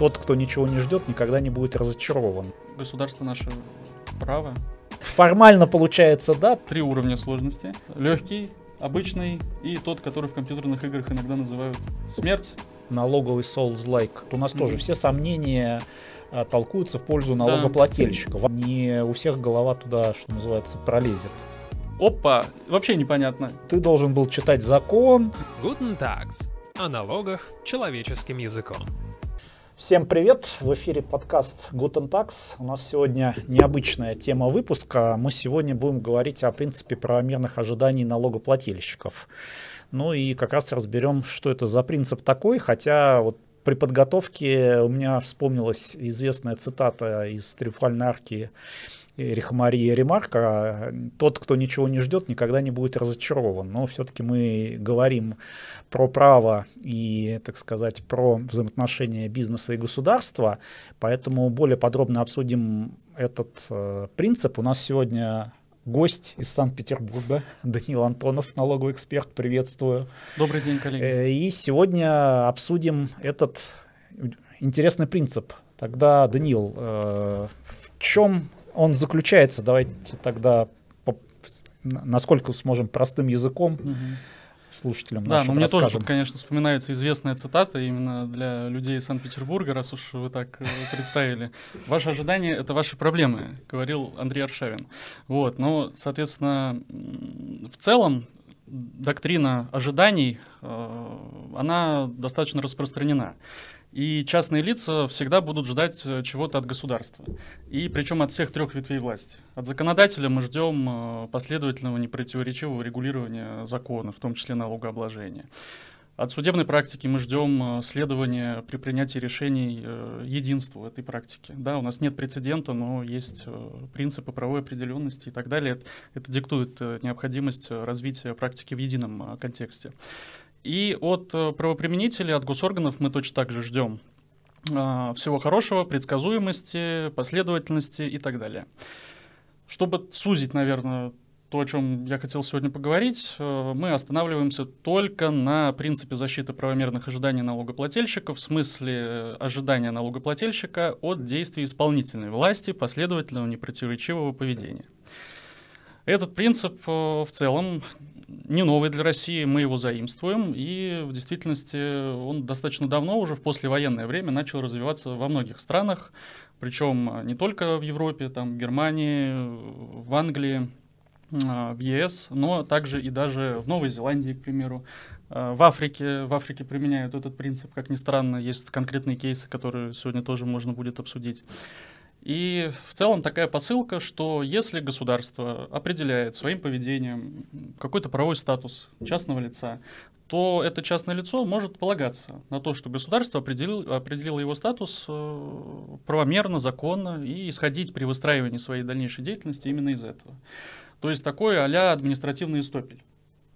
тот, кто ничего не ждет, никогда не будет разочарован. Государство наше право. Формально получается, да. Три уровня сложности. Легкий, обычный и тот, который в компьютерных играх иногда называют смерть. Налоговый Souls-like. У нас mm-hmm. тоже все сомнения а, толкуются в пользу налогоплательщиков. Да. Не у всех голова туда, что называется, пролезет. Опа, вообще непонятно. Ты должен был читать закон. Guten Tags. О налогах человеческим языком. Всем привет! В эфире подкаст Guten Tax. У нас сегодня необычная тема выпуска. Мы сегодня будем говорить о принципе правомерных ожиданий налогоплательщиков. Ну и как раз разберем, что это за принцип такой, хотя вот при подготовке у меня вспомнилась известная цитата из «Триумфальной арки» Рихмария ремарка, тот, кто ничего не ждет, никогда не будет разочарован. Но все-таки мы говорим про право и, так сказать, про взаимоотношения бизнеса и государства, поэтому более подробно обсудим этот э, принцип. У нас сегодня гость из Санкт-Петербурга, Данил Антонов, налоговый эксперт, приветствую. Добрый день, коллеги. Э, и сегодня обсудим этот интересный принцип. Тогда, Данил, э, в чем он заключается, давайте тогда, по, насколько сможем простым языком, угу. слушателям Да, но мне тоже, конечно, вспоминается известная цитата именно для людей Санкт-Петербурга, раз уж вы так э, представили. «Ваши ожидания — это ваши проблемы», — говорил Андрей Аршавин. Вот, но, соответственно, в целом доктрина ожиданий, э, она достаточно распространена. И частные лица всегда будут ждать э, чего-то от государства. И причем от всех трех ветвей власти. От законодателя мы ждем э, последовательного непротиворечивого регулирования закона, в том числе налогообложения. От судебной практики мы ждем э, следования при принятии решений единству этой практики. Да, у нас нет прецедента, но есть принципы правовой определенности и так далее. Это, это диктует необходимость развития практики в едином контексте. И от э, правоприменителей, от госорганов мы точно так же ждем а, всего хорошего, предсказуемости, последовательности и так далее. Чтобы сузить, наверное, то, о чем я хотел сегодня поговорить, э, мы останавливаемся только на принципе защиты правомерных ожиданий налогоплательщика, в смысле э, ожидания налогоплательщика от действий исполнительной власти, последовательного непротиворечивого поведения. Этот принцип в целом не новый для России, мы его заимствуем, и в действительности он достаточно давно, уже в послевоенное время, начал развиваться во многих странах, причем а, не только в Европе, там, в Германии, в Англии, а, в ЕС, но также и даже в Новой Зеландии, к примеру. А, в Африке, в Африке применяют этот принцип, как ни странно, есть конкретные кейсы, которые сегодня тоже можно будет обсудить. И в целом такая посылка, что если государство определяет своим поведением какой-то правовой статус частного лица, то это частное лицо может полагаться на то, что государство определил, определило его статус э, правомерно, законно, и исходить при выстраивании своей дальнейшей деятельности именно из этого. То есть такой а административный стопель.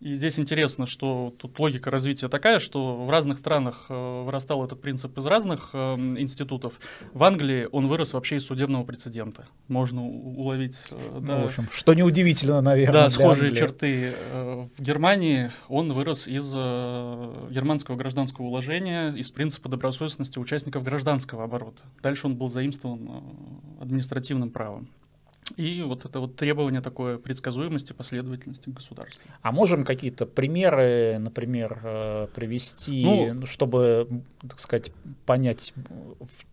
И здесь интересно, что тут логика развития такая, что в разных странах э, вырастал этот принцип из разных эм, институтов. В Англии он вырос вообще из судебного прецедента. Можно уловить... Э, ну, в общем, что неудивительно, наверное. Да, схожие Англии. черты. Э, в Германии он вырос из германского гражданского уложения, из принципа добросовестности участников гражданского оборота. Дальше он был заимствован административным правом. И вот это вот требование такое предсказуемости, последовательности государства. А можем какие-то примеры, например, э, привести, ну, ну, чтобы, так сказать, понять,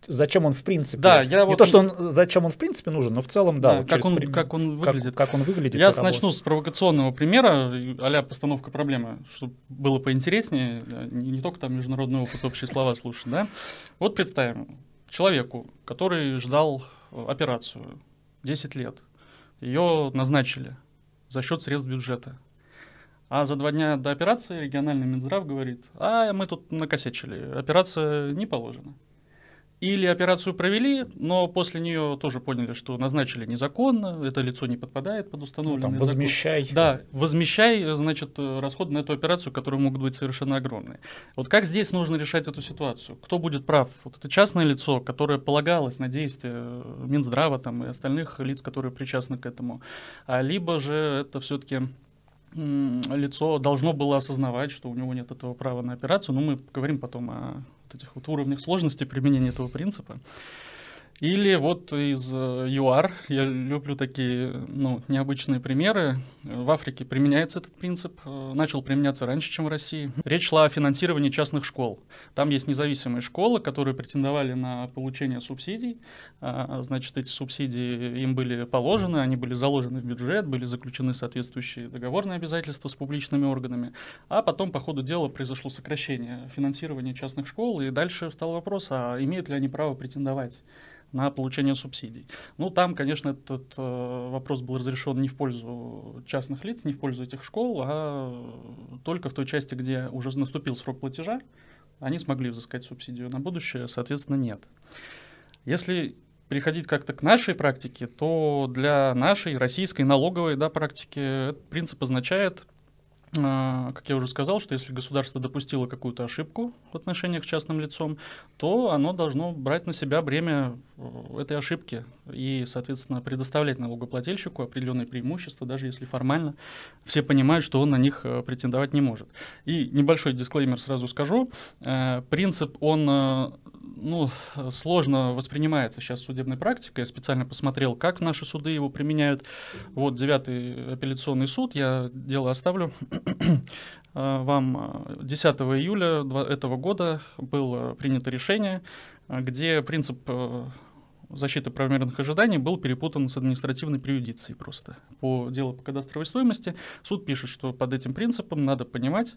зачем он в принципе. Да, я Не вот... то, что он, зачем он в принципе нужен, но в целом, да. да вот как, он, прим... как он выглядит. Как, как он выглядит. Я начну работа. с провокационного примера, а постановка проблемы, чтобы было поинтереснее, а, не, не только там международный опыт, общие слова слушать, да. Вот представим человеку, который ждал э, операцию, 10 лет. Ее назначили за счет средств бюджета. А за два дня до операции региональный Минздрав говорит, а мы тут накосячили, операция не положена. Или операцию провели, но после нее тоже поняли, что назначили незаконно, это лицо не подпадает под установленный ну, там, возмещай. Закон. Да, возмещай, значит, э, расходы на эту операцию, которые могут быть совершенно огромные. Вот как здесь нужно решать эту ситуацию? Кто будет прав? Вот это частное лицо, которое полагалось на действия э, Минздрава там, и остальных лиц, которые причастны к этому, а либо же это все-таки лицо должно было осознавать, что у него нет этого права на операцию, но мы поговорим потом о этих вот уровнях сложности применения этого принципа. Или вот из ЮАР, э, я люблю такие ну, необычные примеры. В Африке применяется этот принцип, э, начал применяться раньше, чем в России. Речь шла о финансировании частных школ. Там есть независимые школы, которые претендовали на получение субсидий. А, значит, эти субсидии им были положены, они были заложены в бюджет, были заключены соответствующие договорные обязательства с публичными органами. А потом по ходу дела произошло сокращение финансирования частных школ, и дальше встал вопрос, а имеют ли они право претендовать на получение субсидий. Ну, там, конечно, этот э, вопрос был разрешен не в пользу частных лиц, не в пользу этих школ, а только в той части, где уже наступил срок платежа, они смогли взыскать субсидию на будущее, соответственно, нет. Если переходить как-то к нашей практике, то для нашей российской налоговой да, практики этот принцип означает а, как я уже сказал, что если государство допустило какую-то ошибку в отношениях к частным лицом, то оно должно брать на себя бремя э, этой ошибки и, соответственно, предоставлять налогоплательщику определенные преимущества, даже если формально все понимают, что он на них э, претендовать не может. И небольшой дисклеймер сразу скажу. Э, принцип, он ну, сложно воспринимается сейчас судебной практикой. Я специально посмотрел, как наши суды его применяют. Вот девятый апелляционный суд, я дело оставлю Э, вам 10 э, июля этого года было принято решение, э, где принцип защиты правомерных ожиданий был перепутан с административной приюдицией просто. По делу по кадастровой стоимости суд пишет, что под этим принципом надо понимать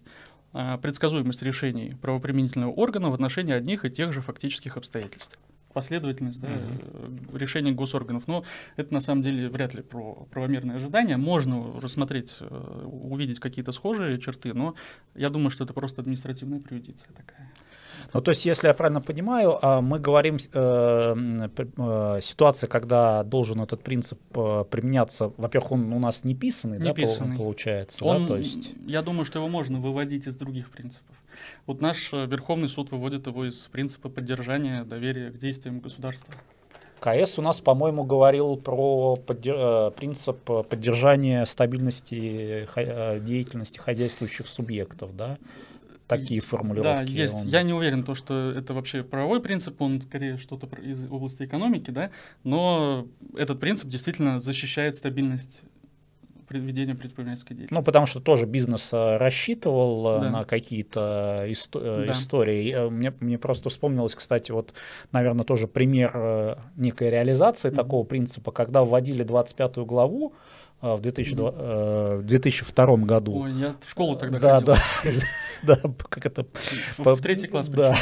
предсказуемость решений правоприменительного органа в отношении одних и тех же фактических обстоятельств последовательность да, mm-hmm. Э, решения госорганов. Но это на самом деле вряд ли про правомерное ожидание, Можно рассмотреть, э, увидеть какие-то схожие черты, но я думаю, что это просто административная приюдиция такая. Ну, то есть, если я правильно понимаю, а, мы говорим э, э ситуация, когда должен этот принцип применяться. Во-первых, он у нас не писанный, не да, писанный. получается. Он, да, то есть... Я думаю, что его можно выводить из других принципов. Вот наш э, Верховный суд выводит его из принципа поддержания доверия к действиям государства. КС у нас, по-моему, говорил про поддер... Э, принцип поддержания стабильности э, деятельности хозяйствующих субъектов, да? Такие формулировки. Да, есть. Он... Я не уверен, то, что это вообще правовой принцип, он скорее что-то из области экономики, да, но этот принцип действительно защищает стабильность ведения предпринимательской деятельности. Ну, потому что тоже бизнес э, рассчитывал э, да. на какие-то э, исто- да. истории. Мне, мне просто вспомнилось, кстати, вот, наверное, тоже пример некой реализации mm-hmm. такого принципа, когда вводили 25 главу, в 2002, 2002 году. Ой, я в школу тогда да, ходил. Да, да, как это... В, в третий класс. Да.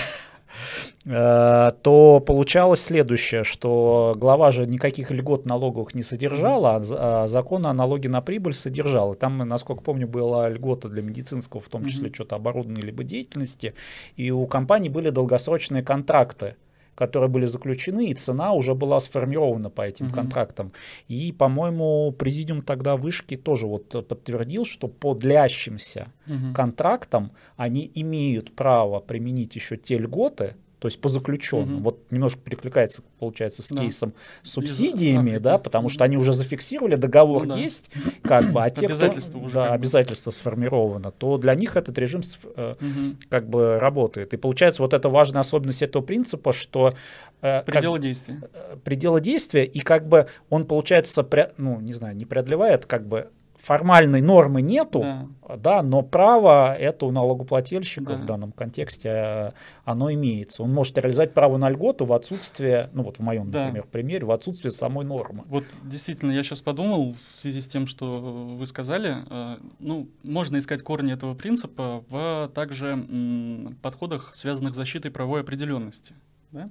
Э, то получалось следующее, что глава же никаких льгот налоговых не содержала, а, а закон о налоге на прибыль содержал. И там, насколько помню, была льгота для медицинского, в том числе mm-hmm. что-то оборудование либо деятельности, и у компании были долгосрочные контракты которые были заключены, и цена уже была сформирована по этим mm-hmm. контрактам. И, по-моему, президиум тогда вышки тоже вот подтвердил, что по длящимся mm-hmm. контрактам они имеют право применить еще те льготы, то есть по заключенным. Угу. Вот немножко перекликается, получается, с да. кейсом с субсидиями, да, потому что они уже зафиксировали, договор ну, да. есть, как бы, а те, обязательства кто, уже да, обязательство сформировано, то для них этот режим э, угу. как бы работает. И получается вот эта важная особенность этого принципа, что э, пределы как, действия, э, пределы действия и как бы он получается, ну не знаю, не преодолевает как бы формальной нормы нету, да. да, но право это у налогоплательщика да. в данном контексте э, оно имеется. Он может реализовать право на льготу в отсутствие, ну вот в моем, да. например, примере, в отсутствие самой нормы. Вот действительно, я сейчас подумал в связи с тем, что вы сказали, э, ну можно искать корни этого принципа в также подходах, связанных с защитой правовой определенности. Да?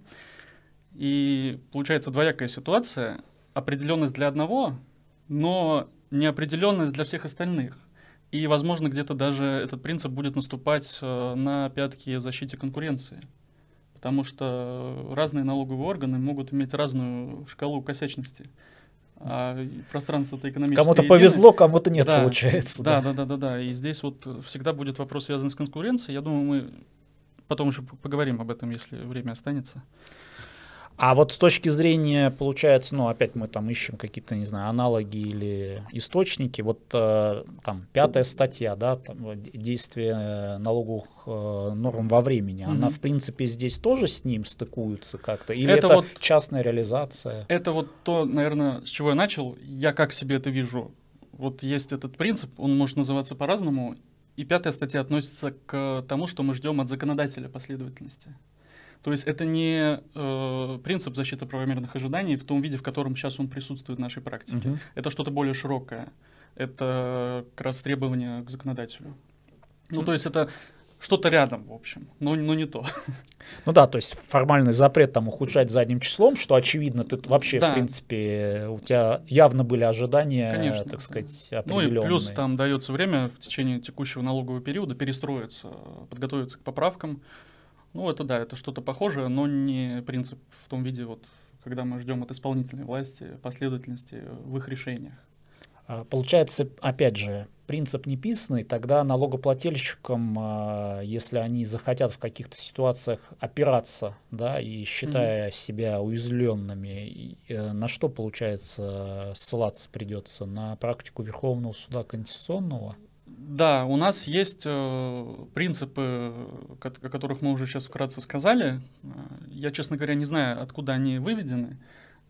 И получается двоякая ситуация: определенность для одного, но неопределенность для всех остальных. И, возможно, где-то даже этот принцип будет наступать э, на пятки защите конкуренции. Потому что разные налоговые органы могут иметь разную шкалу косячности. А пространство-то экономическое. Кому-то повезло, кому-то нет, да, получается. Да, да, да, да, да. И здесь вот всегда будет вопрос, связанный с конкуренцией. Я думаю, мы потом еще поговорим об этом, если время останется. А вот с точки зрения, получается, ну, опять мы там ищем какие-то, не знаю, аналоги или источники. Вот э, там пятая статья, да, там, действие э, налоговых э, норм во времени, mm-hmm. она, в принципе, здесь тоже с ним стыкуется как-то? Или это, это вот, частная реализация? Это вот то, наверное, с чего я начал. Я как себе это вижу? Вот есть этот принцип, он может называться по-разному. И пятая статья относится к тому, что мы ждем от законодателя последовательности. То есть это не э, принцип защиты правомерных ожиданий в том виде, в котором сейчас он присутствует в нашей практике. Угу. Это что-то более широкое. Это как раз требование к законодателю. Ну, ну, то есть это что-то рядом, в общем, но, но не то. Ну да, то есть формальный запрет там ухудшать задним числом, что очевидно, ты вообще, да. в принципе, у тебя явно были ожидания, Конечно, так сказать, определенные. Ну и плюс там дается время в течение текущего налогового периода перестроиться, подготовиться к поправкам, ну, это да, это что-то похожее, но не принцип в том виде, вот, когда мы ждем от исполнительной власти последовательности в их решениях. А, получается, опять же, принцип неписанный, тогда налогоплательщикам, а, если они захотят в каких-то ситуациях опираться, да, и считая mm-hmm. себя уязвленными, э, на что, получается, ссылаться придется? На практику Верховного суда конституционного? Да, у нас есть э, принципы, о которых мы уже сейчас вкратце сказали. Э, я, честно говоря, не знаю, откуда они выведены.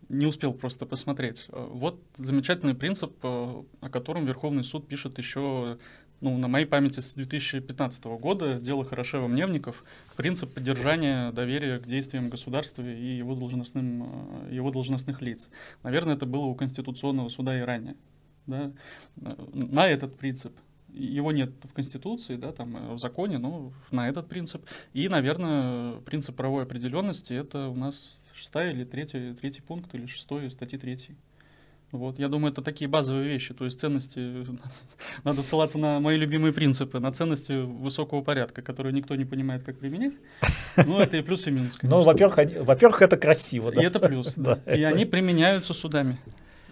Не успел просто посмотреть. Э, вот замечательный принцип, о котором Верховный суд пишет еще, ну, на моей памяти, с 2015 года, дело Хорошева-Мневников, принцип поддержания доверия к действиям государства и его, должностным, его должностных лиц. Наверное, это было у Конституционного суда и ранее. Да? На этот принцип его нет в Конституции, да, там, э, в законе, но на этот принцип. И, наверное, принцип правовой определенности — это у нас шестая или третий, третий пункт, или шестой статьи третьей. Вот, я думаю, это такие базовые вещи, то есть ценности, надо ссылаться на мои любимые принципы, на ценности высокого порядка, которые никто не понимает, как применить. Ну, это и плюс, и минус. Ну, во-первых, во-первых, это красиво. Да? И это плюс. Да, И это... они применяются судами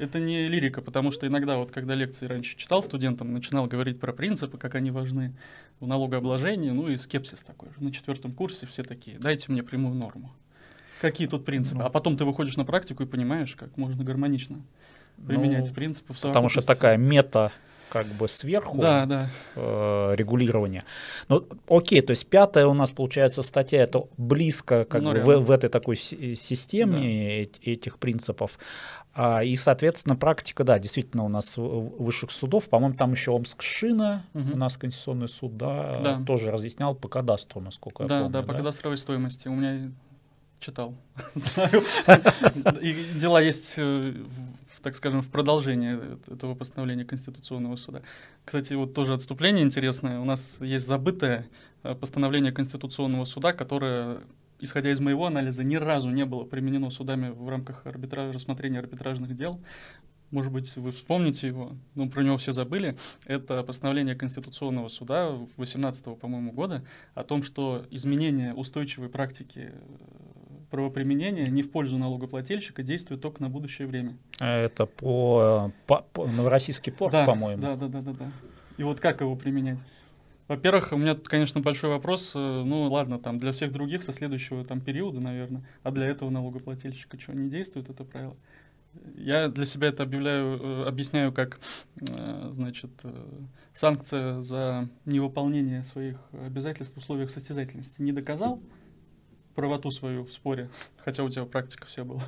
это не лирика, потому что иногда, вот когда лекции раньше читал студентам, начинал говорить про принципы, как они важны в налогообложении, ну и скепсис такой же. На четвертом курсе все такие, дайте мне прямую норму. Какие тут принципы? Ну. А потом ты выходишь на практику и понимаешь, как можно гармонично ну, применять ну, принципы в Потому что такая мета как бы сверху да, да. Э, регулирование. Ну, окей, то есть пятая у нас получается статья, это близко как ну, бы, в, в этой такой системе да. этих принципов. А, и, соответственно, практика, да, действительно у нас высших судов, по-моему, там еще Омск-Шина, угу. у нас Конституционный суд, да, да, тоже разъяснял по кадастру, насколько да, я помню. Да, да, по кадастровой стоимости. У меня читал, знаю. И дела есть, э, так скажем, в продолжение этого постановления Конституционного суда. Кстати, вот тоже отступление интересное. У нас есть забытое э, постановление Конституционного суда, которое исходя из моего анализа, ни разу не было применено судами в рамках арбитра... рассмотрения арбитражных дел. Может быть, вы вспомните его, но про него все забыли. Это постановление Конституционного суда 18 по-моему, года о том, что изменение устойчивой практики э, правоприменения не в пользу налогоплательщика действует только на будущее время. А это по, э, по, по Новороссийский порт, да, по-моему. Да, да, да, да, да. И вот как его применять? Во-первых, у меня тут, конечно, большой вопрос. Э, ну, ладно, там для всех других со следующего там периода, наверное, а для этого налогоплательщика чего не действует это правило. Я для себя это объявляю, э, объясняю как, э, значит, санкция за невыполнение своих обязательств в условиях состязательности. Не доказал, правоту свою в споре, хотя у тебя практика все была.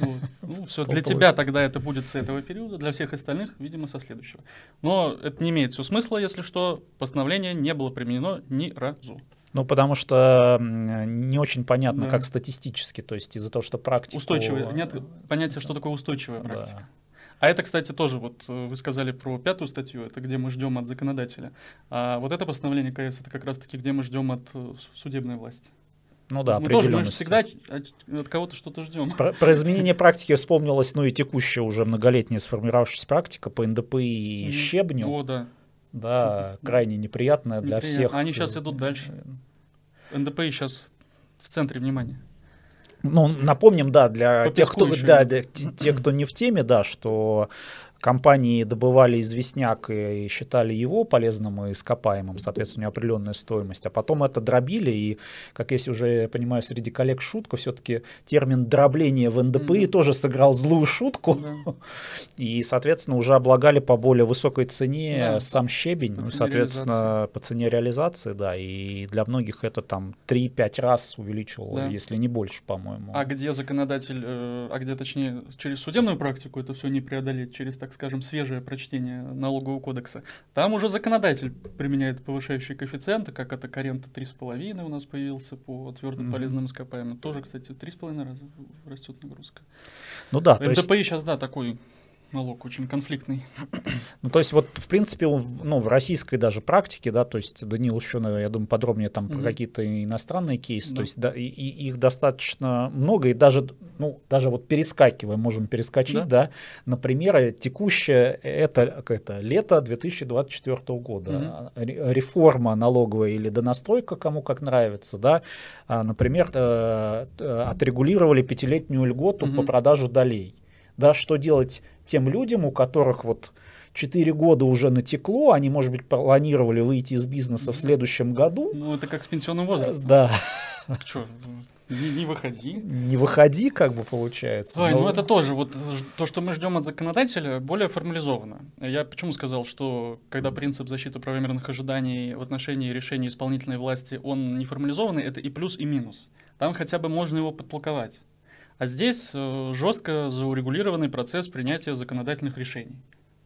Ну, все, для тебя тогда это будет с этого периода, для всех остальных, видимо, со следующего. Но это не имеет все смысла, если что, постановление не было применено ни разу. Ну, потому что не очень понятно, как статистически, то есть из-за того, что практика... Устойчивая, нет э, понятия, что такое устойчивая практика. А это, кстати, тоже, вот э, вы сказали про пятую статью, это где мы ждем от законодателя. А вот это постановление КС, это как раз-таки где мы ждем от э, судебной власти. Ну да, мы ну, тоже, мы всегда а, от кого-то что-то ждем. Про, про изменение практики вспомнилось, ну и текущая уже многолетняя сформировавшаяся практика по НДП и щебню. О, да. Да, крайне неприятная для Неприятно. всех. Они сейчас идут дальше. НДП сейчас в центре внимания. Ну, напомним, да, для тех, кто, да, для тех, кто не в теме, да, что компании добывали известняк и считали его полезным и ископаемым, соответственно, определенная стоимость, а потом это дробили, и, как я уже, понимаю, среди коллег шутка, все-таки термин «дробление» в НДПИ mm-hmm. тоже сыграл злую шутку, mm-hmm. и, соответственно, уже облагали по более высокой цене yeah. сам щебень, ну, соответственно, по цене реализации, да, и для многих это там 3-5 раз увеличивало, yeah. если не больше, по-моему. А где законодатель, э, а где, точнее, через судебную практику это все не преодолеть, через так? так скажем, свежее прочтение налогового кодекса, там уже законодатель применяет повышающие коэффициенты, как это Карента 3,5 у нас появился по твердым mm-hmm. полезным ископаемым. Тоже, кстати, 3,5 раза растет нагрузка. Ну да, МДПИ то есть... сейчас, да, такой налог очень конфликтный. Ну, то есть, вот, в принципе, ну, в российской даже практике, да, то есть, Данил еще, наверное, я думаю, подробнее там mm-hmm. какие-то иностранные кейсы, да. то есть, да, и, и их достаточно много, и даже, ну, даже вот перескакивая, можем перескочить, да, да например, текущее, это, это лето 2024 года, mm-hmm. реформа налоговая или донастройка, кому как нравится, да, а, например, э, отрегулировали пятилетнюю льготу mm по продажу долей да, что делать тем людям, у которых вот 4 года уже натекло, они, может быть, планировали выйти из бизнеса в следующем году. Ну, это как с пенсионным возрастом. Да. Что, не, не выходи. Не выходи, как бы получается. Ой, ну но... ну это тоже, вот то, что мы ждем от законодателя, более формализовано. Я почему сказал, что когда принцип защиты правомерных ожиданий в отношении решения исполнительной власти, он не формализованный, это и плюс, и минус. Там хотя бы можно его подтолковать. А здесь э, жестко заурегулированный процесс принятия законодательных решений.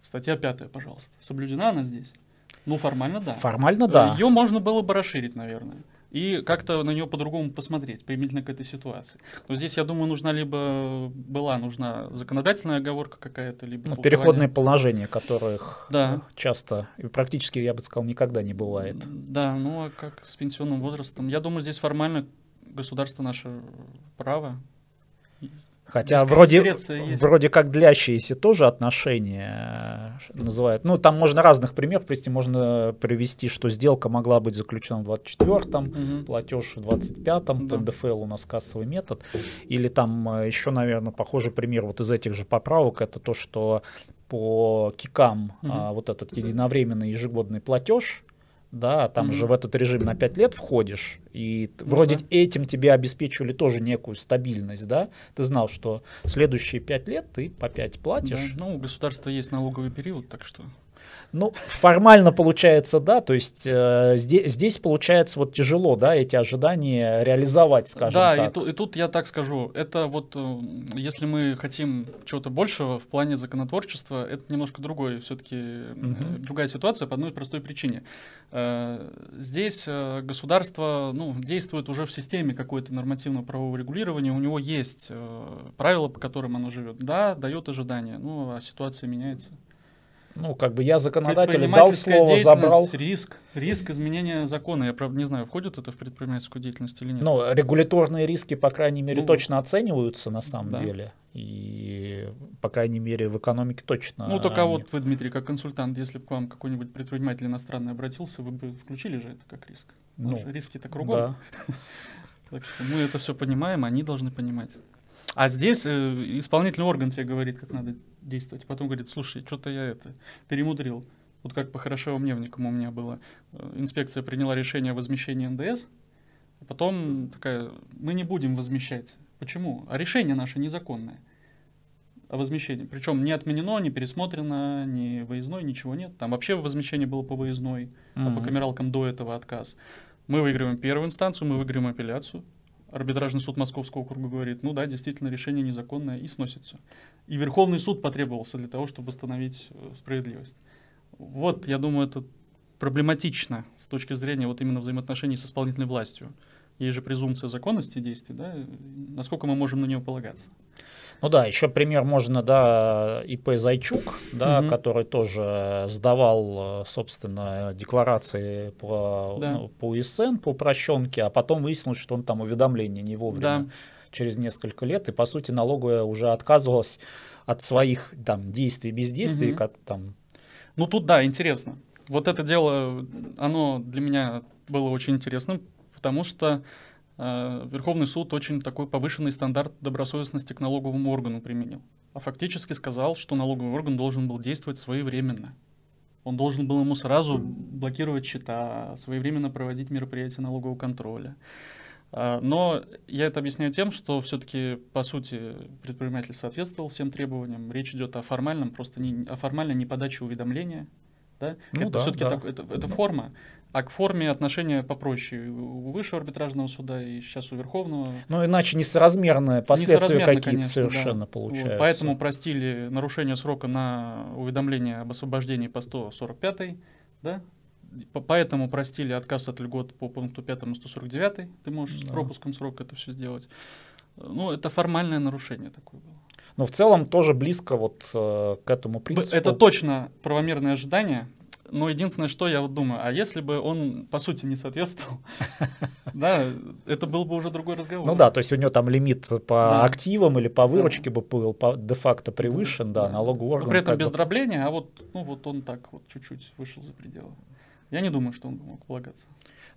Статья пятая, пожалуйста. Соблюдена она здесь? Ну, формально да. Формально э, да. Ее можно было бы расширить, наверное. И как-то на нее по-другому посмотреть, применительно к этой ситуации. Но здесь, я думаю, нужна либо была нужна законодательная оговорка какая-то, либо... Ну, переходные положения, которых да. Э, часто практически, я бы сказал, никогда не бывает. Да, ну а как с пенсионным возрастом? Я думаю, здесь формально государство наше право Хотя вроде, вроде как длящиеся тоже отношения э, называют. Ну, там можно разных примеров привести. Можно привести, что сделка могла быть заключена в 24-м, угу. платеж в 25-м, да. у нас кассовый метод. Или там э, еще, наверное, похожий пример вот из этих же поправок, это то, что по кикам угу. а, вот этот единовременный ежегодный платеж, да, там mm-hmm. же в этот режим на 5 лет входишь, и ну, вроде этим тебе обеспечивали тоже некую стабильность, да, ты знал, что следующие 5 лет ты по 5 платишь. Да. Ну, у государства есть налоговый период, так что... Ну, формально получается, да, то есть э, здесь, здесь получается вот тяжело, да, эти ожидания реализовать, скажем да, так. Да, и, и тут я так скажу, это вот, э, если мы хотим чего-то большего в плане законотворчества, это немножко другой, все-таки угу. Э, другая ситуация по одной простой причине. Э, здесь э, государство, ну, действует уже в системе какой-то нормативно-правового регулирования, у него есть э, правила, по которым оно живет. Да, дает ожидания, ну, а ситуация меняется. Ну, как бы я законодатель дал слово, забрал. Риск, риск изменения закона. Я, правда, не знаю, входит это в предпринимательскую деятельность или нет. Ну, регуляторные риски, по крайней мере, ну, точно оцениваются на самом да. деле. И, по крайней мере, в экономике точно. Ну, только они... вот вы, Дмитрий, как консультант, если бы к вам какой-нибудь предприниматель иностранный обратился, вы бы включили же это как риск. Ну, риски-то кругом. Да. Так что мы это все понимаем, они должны понимать. А здесь э, исполнительный орган тебе говорит, как надо действовать. Потом говорит, слушай, что-то я это перемудрил. Вот как по хорошевомневникам у меня было. Э, инспекция приняла решение о возмещении НДС, а потом такая, мы не будем возмещать. Почему? А решение наше незаконное о возмещении. Причем не отменено, не пересмотрено, не выездной, ничего нет. Там вообще возмещение было по выездной, mm-hmm. а по камералкам до этого отказ. Мы выигрываем первую инстанцию, мы выиграем апелляцию. Арбитражный суд Московского округа говорит, ну да, действительно, решение незаконное, и сносится. И Верховный суд потребовался для того, чтобы восстановить э, справедливость. Вот, я думаю, это проблематично с точки зрения вот именно взаимоотношений с исполнительной властью. Есть же презумпция законности действий, да? Насколько мы можем на нее полагаться? Ну да, еще пример можно, да, ИП Зайчук, да, угу. который тоже сдавал, э, собственно, декларации по, да. ну, по ИСН, по упрощенке, а потом выяснилось, что он там уведомление не вовремя да через несколько лет, и, по сути, налоговая уже отказывалась от своих там действий, бездействий. Угу. Как, там... Ну, тут, да, интересно. Вот это дело, оно для меня было очень интересным, потому что э, Верховный суд очень такой повышенный стандарт добросовестности к налоговому органу применил. А фактически сказал, что налоговый орган должен был действовать своевременно. Он должен был ему сразу блокировать счета, своевременно проводить мероприятия налогового контроля. А, но я это объясняю тем, что все-таки, по сути, предприниматель соответствовал всем требованиям. Речь идет о формальном, просто не, о формальной неподаче уведомления. Да? Ну это да, все-таки да. Так, это, это форма. А к форме отношения попроще у высшего арбитражного суда и сейчас у Верховного. Но иначе несоразмерные последствия какие-то совершенно да. получаются. поэтому простили нарушение срока на уведомление об освобождении по 145 да, Поэтому простили отказ от льгот по пункту 5 и 149. Ты можешь да. с пропуском срока это все сделать. Ну, это формальное нарушение такое было. Но в целом тоже близко вот э, к этому принципу. Это точно правомерное ожидание. Но единственное, что я вот думаю, а если бы он, по сути, не соответствовал, да, это был бы уже другой разговор. Ну да, то есть у него там лимит по активам или по выручке бы был де-факто превышен, да, налоговый орган. При этом без дробления, а вот, ну вот он так вот чуть-чуть вышел за пределы. Я не думаю, что он мог полагаться.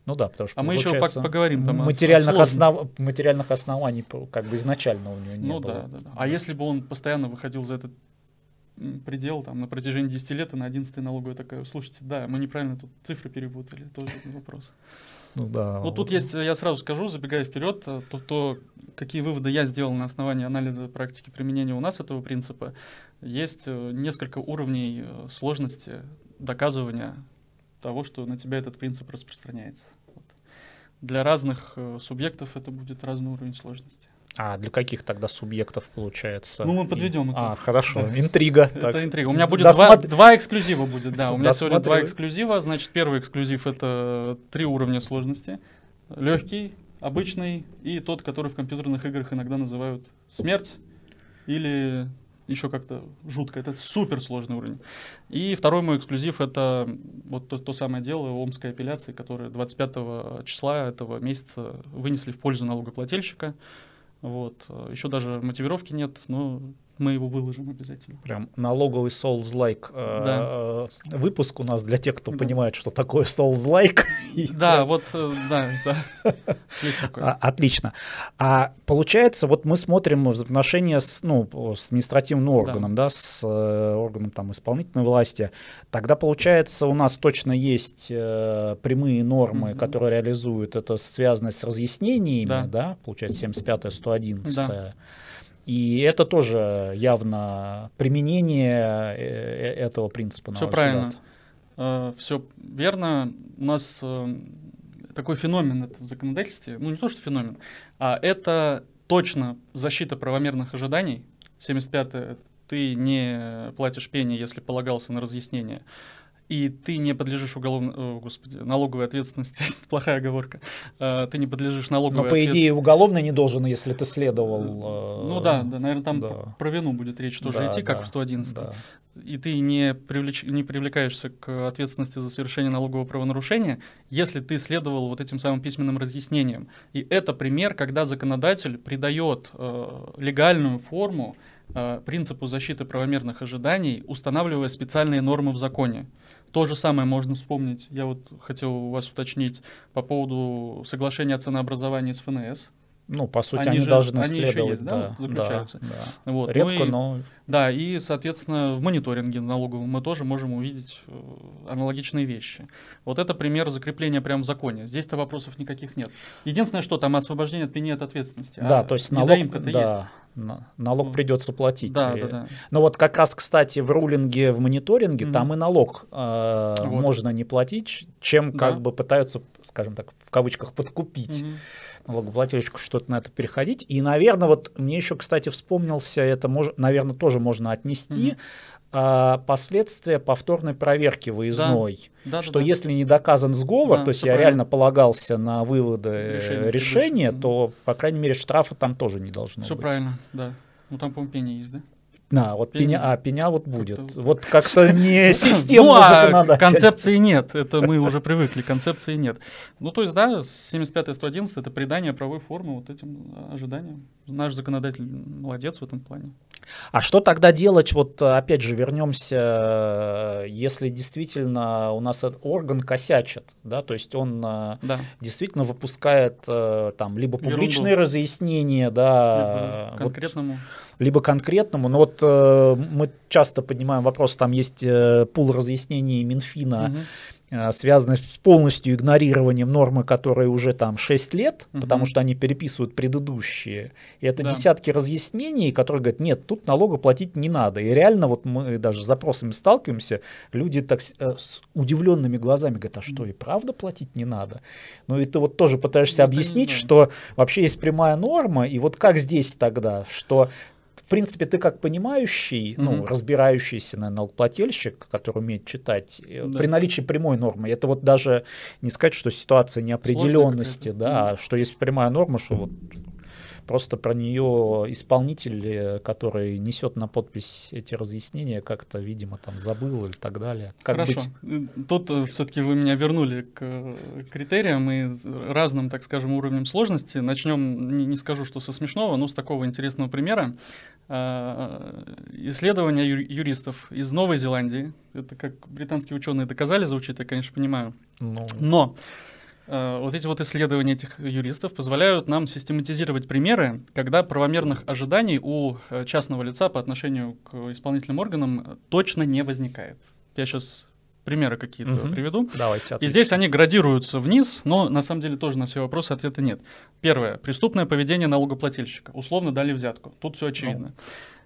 Ну да, потому что а мы еще поговорим там материальных, основ... материальных оснований как бы изначально у него не ну, было. Да, да, да. А если бы он постоянно выходил за этот предел там на протяжении 10 лет, и на 11 налоговая такая, слушайте, да, мы неправильно тут цифры перепутали, тоже вопрос. Ну да. Вот, вот тут есть, я сразу скажу, забегая вперед, э, то, то, какие выводы я сделал на основании анализа практики применения у нас этого принципа, есть э, несколько уровней э, сложности доказывания того, что на тебя этот принцип распространяется. Вот. Для разных э, субъектов это будет разный уровень сложности. А для каких тогда субъектов получается? Ну, мы подведем И... это. А, хорошо. Да. Интрига. Это так. интрига. У меня будет Досмотр... два, два эксклюзива будет, да. У меня сегодня два эксклюзива. Значит, первый эксклюзив — это три уровня сложности. Легкий, обычный и тот, который в компьютерных играх иногда называют смерть или еще как-то жутко. Это супер сложный уровень. И второй мой эксклюзив — это вот то, то самое дело омской апелляции, которое 25 числа этого месяца вынесли в пользу налогоплательщика. Вот. Еще даже мотивировки нет, но мы его выложим обязательно. Прям налоговый Souls-like э, да. э, выпуск у нас для тех, кто да. понимает, что такое Souls-like. Да, вот, э, да, да. А, отлично. А получается, вот мы смотрим взаимоотношения с, ну, с административным органом, да, с э, органом там исполнительной власти. Тогда, получается, у нас точно есть прямые нормы, которые реализуют это связанность с разъяснениями, да, получается, 75-111. И это тоже явно применение э, э, этого принципа. Все правильно. А, Все верно. У нас э, такой феномен это в законодательстве, ну не то, что феномен, а это точно защита правомерных ожиданий. 75-е, ты не платишь пени, если полагался на разъяснение и ты не подлежишь уголовной, господи, налоговой ответственности, плохая оговорка, а, ты не подлежишь налоговой ответственности. Но, по идее, уголовный не должен, если ты следовал. Э, э, ну да, да наверное, там да. про вину будет речь тоже да, идти, да, как в 111. Да. И ты не, привлеч... не привлекаешься к ответственности за совершение налогового правонарушения, если ты следовал вот этим самым письменным разъяснениям. И это пример, когда законодатель придает э, легальную форму э, принципу защиты правомерных ожиданий, устанавливая специальные нормы в законе. То же самое можно вспомнить, я вот хотел у вас уточнить по поводу соглашения о ценообразовании с ФНС, ну, по сути, они, они же, должны они следовать, есть, да, да, заключаются. Да, да. Вот. Ну Редко, ну, и, но... Да, и, соответственно, в мониторинге налогового мы тоже можем увидеть э, аналогичные вещи. Вот это пример закрепления прямо в законе. Здесь-то вопросов никаких нет. Единственное, что там освобождение от пени от ответственности. Да, а то есть налог... Да, есть. На, налог придется платить. Да, и, да, да. Но ну вот как раз, кстати, в рулинге, в мониторинге, mm-hmm. там и налог э, вот. можно не платить, чем да. как бы пытаются, скажем так, в кавычках подкупить. Mm-hmm налогоплательщику что-то на это переходить. И, наверное, вот мне еще, кстати, вспомнился, это, мож, наверное, тоже можно отнести, mm-hmm последствия повторной проверки выездной. Да. что да, да. если не доказан сговор, да, то есть я правильно. реально полагался на выводы э, решения, решения то, по крайней мере, штрафа там тоже не должно все быть. Все правильно, да. Ну там, по-моему, пение есть, да? Да, вот пеня, а пеня вот будет. как Вот как-то не ну, системно ну, а концепции нет, это мы уже привыкли, концепции нет. Ну, то есть, да, 75-111 — это придание правовой формы вот этим ожиданиям. Наш законодатель молодец в этом плане. А что тогда делать? Вот опять же вернемся, если действительно у нас этот орган косячит, да, то есть он э, да. действительно выпускает э, там либо публичные Ерунду. разъяснения, да, либо вот, конкретному либо конкретному. Но вот э, мы часто поднимаем вопрос, там есть э, пул разъяснений Минфина, угу. э, связанных с полностью игнорированием нормы, которые уже там 6 лет, угу. потому что они переписывают предыдущие. И это да. десятки разъяснений, которые говорят, нет, тут налога платить не надо. И реально вот мы даже с запросами сталкиваемся, люди так э, с удивленными глазами говорят, а что, и правда платить не надо? Ну и ты вот тоже пытаешься ну, объяснить, что вообще есть прямая норма, и вот как здесь тогда, что в принципе, ты как понимающий, mm-hmm. ну, разбирающийся, наверное, налогоплательщик, который умеет читать, э, да. при наличии прямой нормы, это вот даже не сказать, что ситуация неопределенности, да, mm-hmm. что есть прямая норма, что вот просто про нее исполнитель, э, который несет на подпись эти разъяснения, как-то, видимо, там забыл или так далее. Как Хорошо. Быть? Э, тут все-таки вы меня вернули к критериям и разным, так скажем, уровням сложности. Начнем, не скажу, что со смешного, но с такого интересного примера. А, исследования юристов из Новой Зеландии. Это как британские ученые доказали, звучит, я, конечно, понимаю. Ну. Но, Но а, э, вот эти вот исследования этих юристов позволяют нам систематизировать примеры, когда правомерных ожиданий у э, частного лица по отношению к исполнительным органам точно не возникает. Я сейчас примеры какие-то угу. приведу. Давайте. Отлично. И здесь они градируются вниз, но на самом деле тоже на все вопросы ответа нет. Первое. Преступное поведение налогоплательщика. Условно дали взятку. Тут все очевидно. Ну.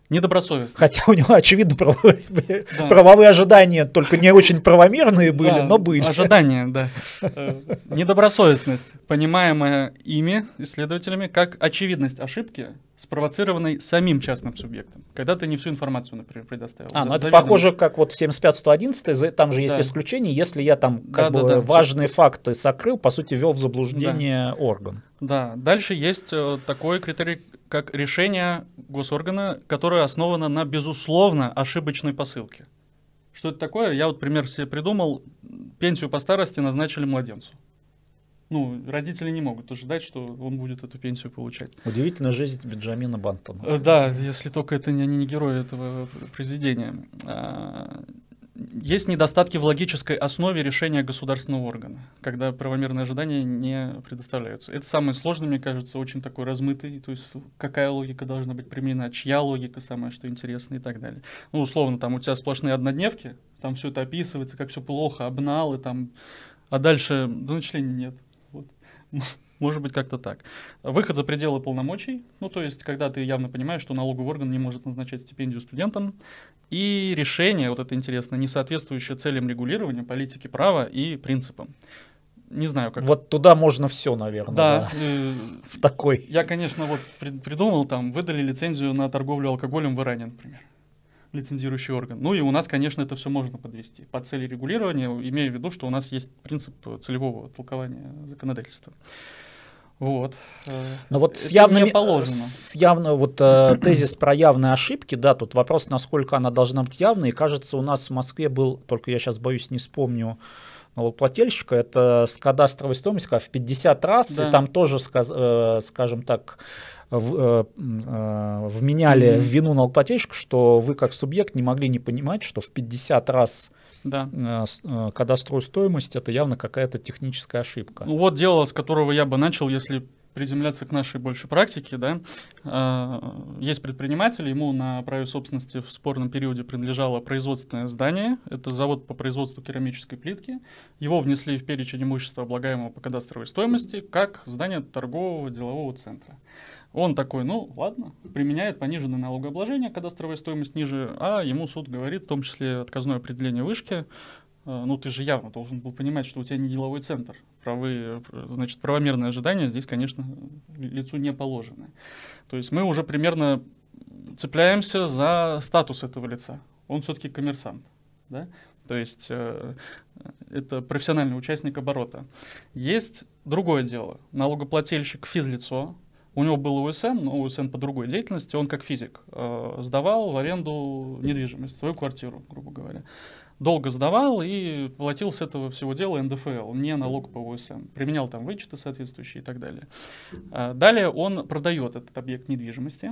Недобросовестность. Хотя у него, очевидно, правовые, да. правовые ожидания только не очень правомерные были, да, но были. Ожидания, да. Э, недобросовестность, понимаемая ими, исследователями, как очевидность ошибки спровоцированной самим частным субъектом, когда ты не всю информацию, например, предоставил. А, ну это похоже, как вот в 75-111, там же есть да. исключение, если я там как да, бы да, да, важные все. факты сокрыл, по сути, ввел в заблуждение да. орган. Да, дальше есть э, такой критерий, как решение госоргана, которое основано на, безусловно, ошибочной посылке. Что это такое? Я вот пример себе придумал. Пенсию по старости назначили младенцу ну, родители не могут ожидать, что он будет эту пенсию получать. Удивительная жизнь Бенджамина Бантона. Э, да, если только это не, они не герои этого произведения. А, есть недостатки в логической основе решения государственного органа, когда правомерные ожидания не предоставляются. Это самое сложное, мне кажется, очень такой размытый, то есть какая логика должна быть применена, чья логика самая, что интересно и так далее. Ну, условно, там у тебя сплошные однодневки, там все это описывается, как все плохо, обналы, там, а дальше, ну, начислений нет Может быть, как-то так. Выход за пределы полномочий, ну, то есть, когда ты явно понимаешь, что налоговый орган не может назначать стипендию студентам, и решение, вот это интересно, не соответствующее целям регулирования, политики права и принципам. Не знаю, как. Вот туда можно все, наверное. Да. да. Э, в такой. Я, конечно, вот придумал там, выдали лицензию на торговлю алкоголем в Иране, например лицензирующий орган. Ну и у нас, конечно, это все можно подвести по цели регулирования, имея в виду, что у нас есть принцип э, целевого толкования законодательства. Вот. Э, Но вот это с явными, С явно, вот э, тезис про явные ошибки, да, тут вопрос, насколько она должна быть явной. И кажется, у нас в Москве был, только я сейчас боюсь, не вспомню налогоплательщика, это с кадастровой стоимостью в 50 раз, да. и там тоже, э, скажем так, в, э, э вменяли mm-hmm. вину налогоплательщику, что вы как субъект не могли не понимать, что в 50 раз да. э, э кадастровую стоимость это явно какая-то техническая ошибка. Ну вот дело, с которого я бы начал, если приземляться к нашей большей практике, да, а, есть предприниматель, ему на праве собственности в спорном периоде принадлежало производственное здание, это завод по производству керамической плитки, его внесли в перечень имущества, облагаемого по кадастровой стоимости, как здание торгового делового центра. Он такой, ну ладно, применяет пониженное налогообложение, кадастровая стоимость ниже, а ему суд говорит, в том числе отказное определение вышки, Э, ну ты же явно должен был понимать, что у тебя не деловой центр. Правы, э, значит, правомерные ожидания здесь, конечно, лицу не положены. То есть мы уже примерно цепляемся за статус этого лица. Он все-таки коммерсант. Да? То есть э, это профессиональный участник оборота. Есть другое дело. Налогоплательщик физлицо, у него был УСН, но УСН по другой деятельности, он как физик э, сдавал в аренду недвижимость, свою квартиру, грубо говоря долго сдавал и платил с этого всего дела НДФЛ, не налог по ОСН. Применял там вычеты соответствующие и так далее. А, далее он продает этот объект недвижимости.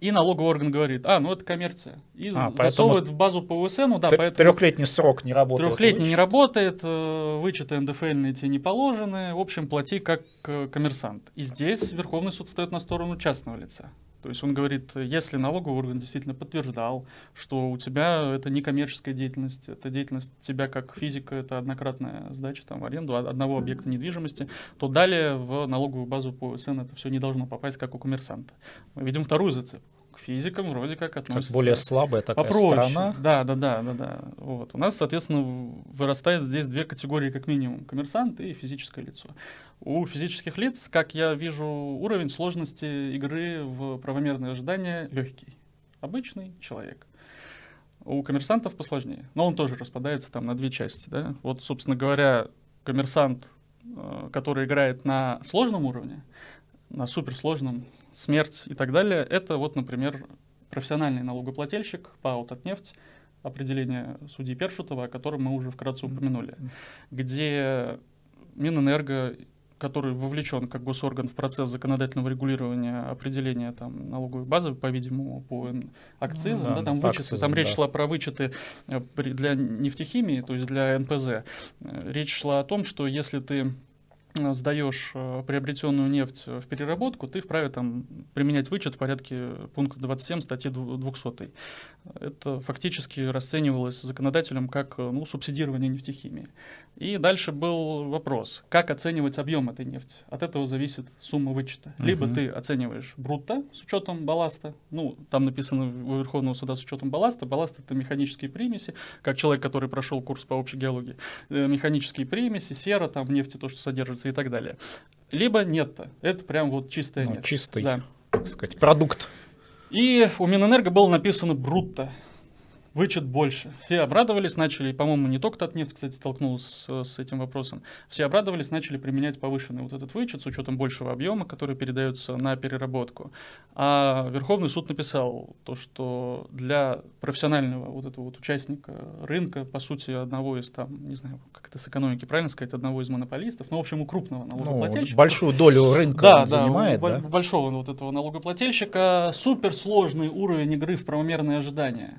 И налоговый орган говорит, а, ну это коммерция. И а, засовывает в базу по УСН, ну да, поэтому... Трехлетний срок не работает. Трехлетний вычет. не работает, э, вычеты НДФЛ эти не положены, в общем, плати как э, коммерсант. И здесь Верховный суд встает на сторону частного лица. То есть он говорит, если налоговый орган действительно подтверждал, что у тебя это не коммерческая деятельность, это деятельность тебя как физика, это однократная сдача там, в аренду одного объекта недвижимости, то далее в налоговую базу по СН это все не должно попасть, как у коммерсанта. Мы видим вторую зацепку физикам вроде как относится. Ну, как более э, слабая такая попроще. страна. Да, да, да, да, да. Вот. У нас, соответственно, вырастает здесь две категории как минимум. Коммерсант и физическое лицо. У физических лиц, как я вижу, уровень сложности игры в правомерное ожидание легкий. Обычный человек. У коммерсантов посложнее. Но он тоже распадается там на две части. Да? Вот, собственно говоря, коммерсант, э, который играет на сложном уровне, на суперсложном, смерть и так далее, это вот, например, профессиональный налогоплательщик, от нефть определение судьи Першутова, о котором мы уже вкратце упомянули, где Минэнерго, который вовлечен как госорган в процесс законодательного регулирования определения там, налоговой базы, по-видимому, по акцизам, mm да, там, вычеты, акцизам, там да. речь шла про вычеты э, для нефтехимии, то есть для НПЗ. Э, речь шла о том, что если ты Э, сдаешь э, приобретенную нефть в переработку, ты вправе там применять вычет в порядке пункта 27 статьи 200. Это фактически расценивалось законодателем как э, ну, субсидирование нефтехимии. И дальше был вопрос, как оценивать объем этой нефти. От этого зависит сумма вычета. Угу. Либо ты оцениваешь брутто с учетом балласта, ну, там написано у Верховного суда с учетом балласта, балласт это механические примеси, как человек, который прошел курс по общей геологии, механические примеси, сера, там в нефти то, что содержится и так далее. Либо нет-то. Это прям вот чистое ну, нет. Чистый, да. так сказать, продукт. И у Минэнерго было написано брутто вычет больше. Все обрадовались, начали, по-моему, не только Татнефть, кстати, столкнулся с, с этим вопросом, все обрадовались, начали применять повышенный вот этот вычет с учетом большего объема, который передается на переработку. А Верховный суд написал то, что для профессионального вот этого вот участника рынка, по сути, одного из там, не знаю, как это с экономики правильно сказать, одного из монополистов, ну, в общем, у крупного ну, налогоплательщика. Ну, большую долю рынка да, он да, занимает, у, да? большого вот этого налогоплательщика суперсложный уровень игры в правомерные ожидания.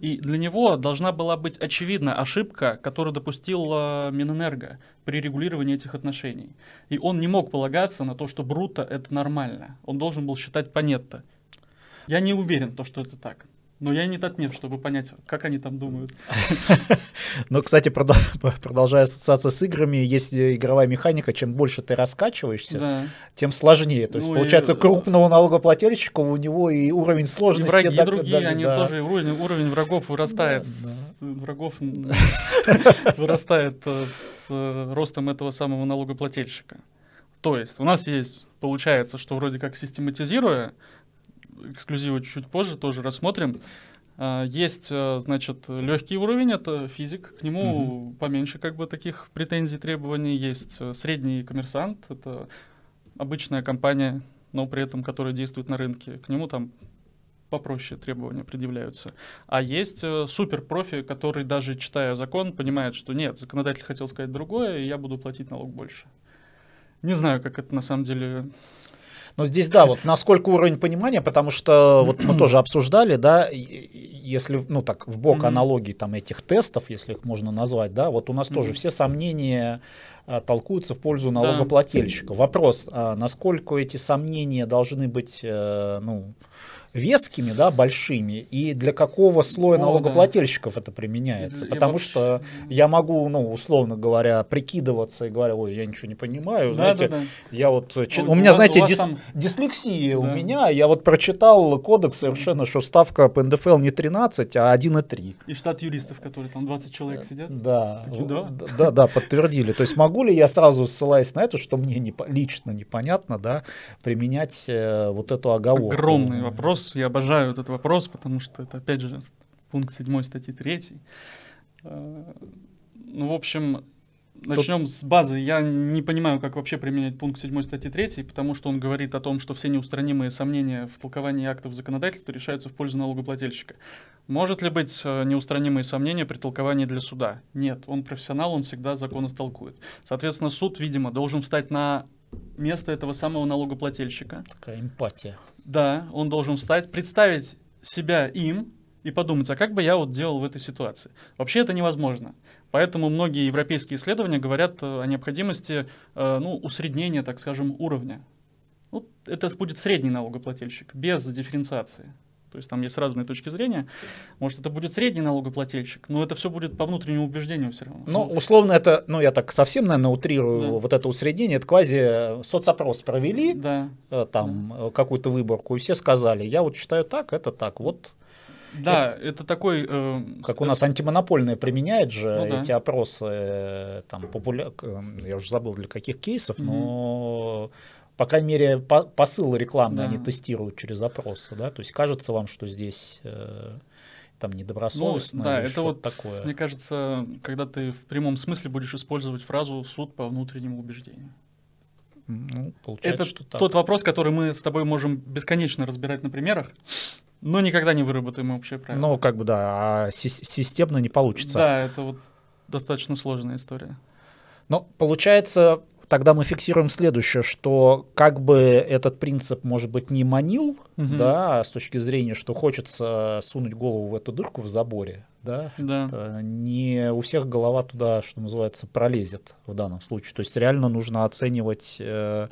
И для него должна была быть очевидна ошибка, которую допустил э, Минэнерго при регулировании этих отношений. И он не мог полагаться на то, что Бруто это нормально. Он должен был считать понятно. Я не уверен, то, что это так. Но я не татнев, чтобы понять, как они там думают. Но, кстати, продолжая ассоциация с играми, есть э, игровая механика, чем больше ты раскачиваешься, тем сложнее. То есть, ну получается, э, крупного налогоплательщика у него и уровень сложности... враги другие, они тоже, уровень, врагов вырастает. Э, врагов вырастает с ростом этого самого налогоплательщика. То есть, у нас есть, получается, что вроде как систематизируя, эксклюзивы чуть-чуть позже тоже рассмотрим. А, есть, э, значит, легкий уровень, это физик, к нему угу. поменьше как бы таких претензий, требований. Есть э, средний коммерсант, это обычная компания, но при этом которая действует на рынке. К нему там попроще требования предъявляются. А есть э, суперпрофи, который даже читая закон понимает, что нет, законодатель хотел сказать другое, и я буду платить налог больше. Не знаю, как это на самом деле но ну, здесь, да, вот насколько уровень понимания, потому что вот мы тоже обсуждали, да, если, ну так, в бок аналогии там этих тестов, если их можно назвать, да, вот у нас тоже все сомнения а, толкуются в пользу налогоплательщика. Вопрос, а насколько эти сомнения должны быть, э, ну, вескими, да, большими, и для какого слоя О, налогоплательщиков да. это применяется. И, Потому и что я могу, ну, условно говоря, прикидываться и говоря, ой, я ничего не понимаю, да, знаете, да, да. я вот, э, у, ну, у меня, вас, знаете, у дис... там... дислексия да. у меня, я вот прочитал кодекс совершенно, что ставка по НДФЛ не 13, а 1,3. И штат юристов, которые там 20 человек сидят. Да, так, да, да, да, подтвердили. То есть могу ли я сразу, ссылаясь на это, что мне не, лично непонятно, да, применять э, вот эту оговорку? Огромный вопрос вопрос, я обожаю этот вопрос, потому что это, опять же, пункт 7 статьи 3. Э, ну, в общем, начнем Тут... с базы. Я не понимаю, как вообще применять пункт 7 статьи 3, потому что он говорит о том, что все неустранимые сомнения в толковании актов законодательства решаются в пользу налогоплательщика. Может ли быть э, неустранимые сомнения при толковании для суда? Нет, он профессионал, он всегда закон истолкует. Соответственно, суд, видимо, должен встать на место этого самого налогоплательщика. Такая эмпатия. Да, он должен встать, представить себя им и подумать, а как бы я вот делал в этой ситуации. Вообще это невозможно. Поэтому многие европейские исследования говорят э, о необходимости э, ну, усреднения, так скажем, уровня. Вот это будет средний налогоплательщик, без дифференциации. То есть там есть разные точки зрения. Может, это будет средний налогоплательщик, но это все будет по внутреннему убеждению все равно. Ну, условно, это, ну, я так совсем, наверное, утрирую, да. вот это усреднение, это квази э, соцопрос провели, да. Э, там да. Э, какую-то выборку, и все сказали, я вот считаю так, это так, вот да, это, это такой... Э, как у нас антимонопольные применяют же ну, да. эти опросы, там, популя... я уже забыл для каких кейсов, mm-hmm. но по крайней мере, по, посыл рекламный да. они тестируют через опросы, да? То есть кажется вам, что здесь э, там недобросовестно ну, да, или это вот такое? Мне кажется, когда ты в прямом смысле будешь использовать фразу «суд по внутреннему убеждению». Ну, получается, это что так. тот вопрос, который мы с тобой можем бесконечно разбирать на примерах, но никогда не выработаем вообще правило. Ну, как бы да, а системно не получится. Да, это вот достаточно сложная история. Но ну, получается, тогда мы фиксируем следующее, что как бы этот принцип, может быть, не манил, угу. да, а с точки зрения, что хочется сунуть голову в эту дырку в заборе, да, да. Это не у всех голова туда, что называется, пролезет в данном случае. То есть реально нужно оценивать э,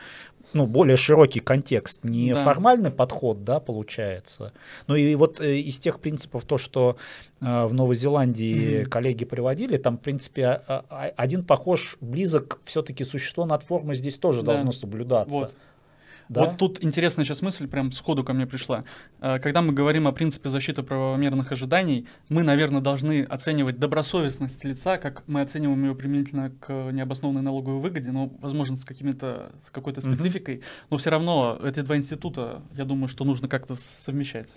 ну, более широкий контекст, не да. формальный подход, да, получается. Ну и вот э, из тех принципов, то, что э, в Новой Зеландии mm-hmm. коллеги приводили, там, в принципе, а, а, а, один похож, близок все-таки существо над формой здесь тоже да. должно соблюдаться. Вот. Да. Вот тут интересная сейчас мысль прям сходу ко мне пришла. Э, когда мы говорим о принципе защиты правомерных ожиданий, мы, наверное, должны оценивать добросовестность лица, как мы оцениваем ее применительно к необоснованной налоговой выгоде, но, ну, возможно, с, какими-то, с какой-то спецификой. Mm-hmm. Но все равно эти два института, я думаю, что нужно как-то совмещать.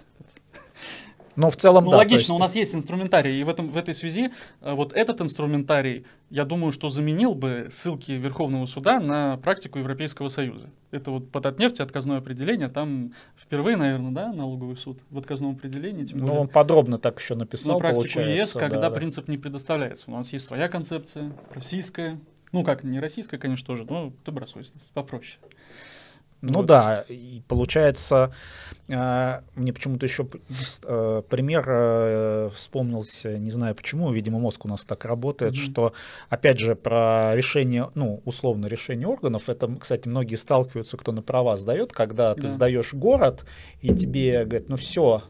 Но в целом, ну, да. Логично, есть... у нас есть инструментарий, и в, этом, в этой связи э, вот этот инструментарий, я думаю, что заменил бы ссылки Верховного суда на практику Европейского Союза. Это вот под от нефти отказное определение, там впервые, наверное, да, налоговый суд в отказном определении. Тем ну, он подробно так еще написал, на практику ЕС, когда да, да. принцип не предоставляется. У нас есть своя концепция, российская, ну как, не российская, конечно, тоже, но добросовестность, попроще. Ну вот. да, и получается, э, мне почему-то еще э, пример э, вспомнился, не знаю почему, видимо, мозг у нас так работает, mm-hmm. что, опять же, про решение, ну, условно, решение органов, это, кстати, многие сталкиваются, кто на права сдает, когда да. ты сдаешь город, и тебе говорят, ну все,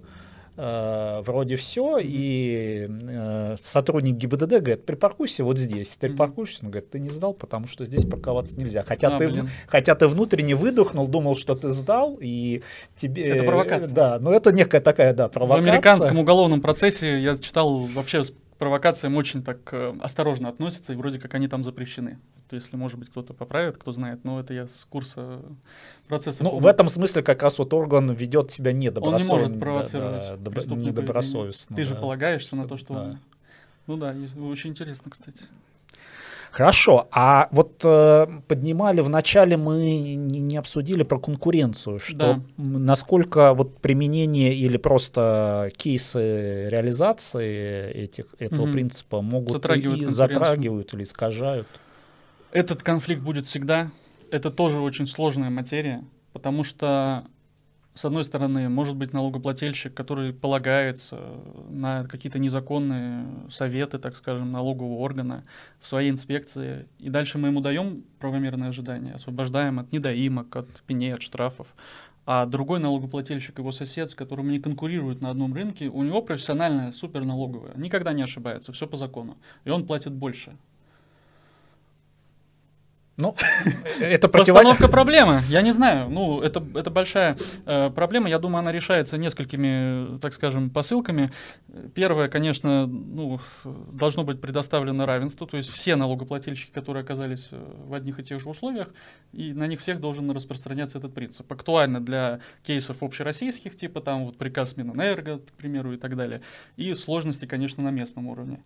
э, вроде все, mm-hmm. и э, сотрудник ГИБДД говорит, припаркуйся вот здесь. Ты mm он говорит, ты не сдал, потому что здесь парковаться нельзя. Хотя, а, ты, хотя ты внутренне выдохнул, думал, что ты сдал, и тебе... Это провокация. Да, но это некая такая, да, провокация. В американском уголовном процессе я читал вообще провокациям очень так э, осторожно относятся, и вроде как они там запрещены. Вот если, может быть, кто-то поправит, кто знает, но это я с курса процесса. Ну, помню. в этом смысле как раз вот орган ведет себя недобросовестно. Он не может провоцировать да, да, недобросовестно. Ты да. же полагаешься на то, что да. он... Ну да, очень интересно, кстати. Хорошо, а вот э, поднимали вначале мы не, не обсудили про конкуренцию, что да. насколько вот применение или просто кейсы реализации этих этого угу. принципа могут затрагивают и затрагивают или искажают. Этот конфликт будет всегда. Это тоже очень сложная материя, потому что с одной стороны, может быть налогоплательщик, который полагается на какие-то незаконные советы, так скажем, налогового органа в своей инспекции, и дальше мы ему даем правомерное ожидание, освобождаем от недоимок, от пеней, от штрафов, а другой налогоплательщик, его сосед, с которым они конкурирует на одном рынке, у него профессиональная суперналоговая, никогда не ошибается, все по закону, и он платит больше. Ну, это Постановка проблемы, я не знаю. Ну, это, это большая э, проблема. Я думаю, она решается несколькими, так скажем, посылками. Первое, конечно, ну, должно быть предоставлено равенство. То есть все налогоплательщики, которые оказались э, в одних и тех же условиях, и на них всех должен распространяться этот принцип. Актуально для кейсов общероссийских, типа там вот приказ Минэнерго, к примеру, и так далее. И сложности, конечно, на местном уровне.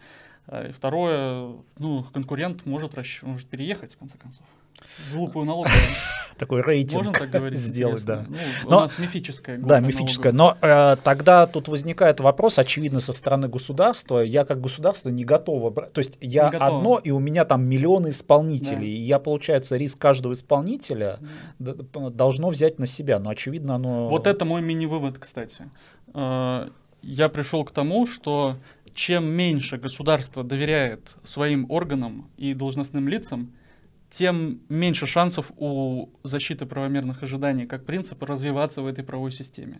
А и второе, ну, конкурент может, расщ... может переехать, в конце концов. Глупую налоговую. Такой рейтинг Можно так говорить, сделать, интересно. да. Ну, но, у нас мифическая. Да, мифическая. Налоговая. Но э, тогда тут возникает вопрос, очевидно, со стороны государства. Я как государство не готова То есть я одно, и у меня там миллионы исполнителей. Да. И я, получается, риск каждого исполнителя да. должно взять на себя. Но, очевидно, оно... Вот это мой мини-вывод, кстати э, я пришел к тому, что чем меньше государство доверяет своим органам и должностным лицам, тем меньше шансов у защиты правомерных ожиданий как принципа развиваться в этой правовой системе.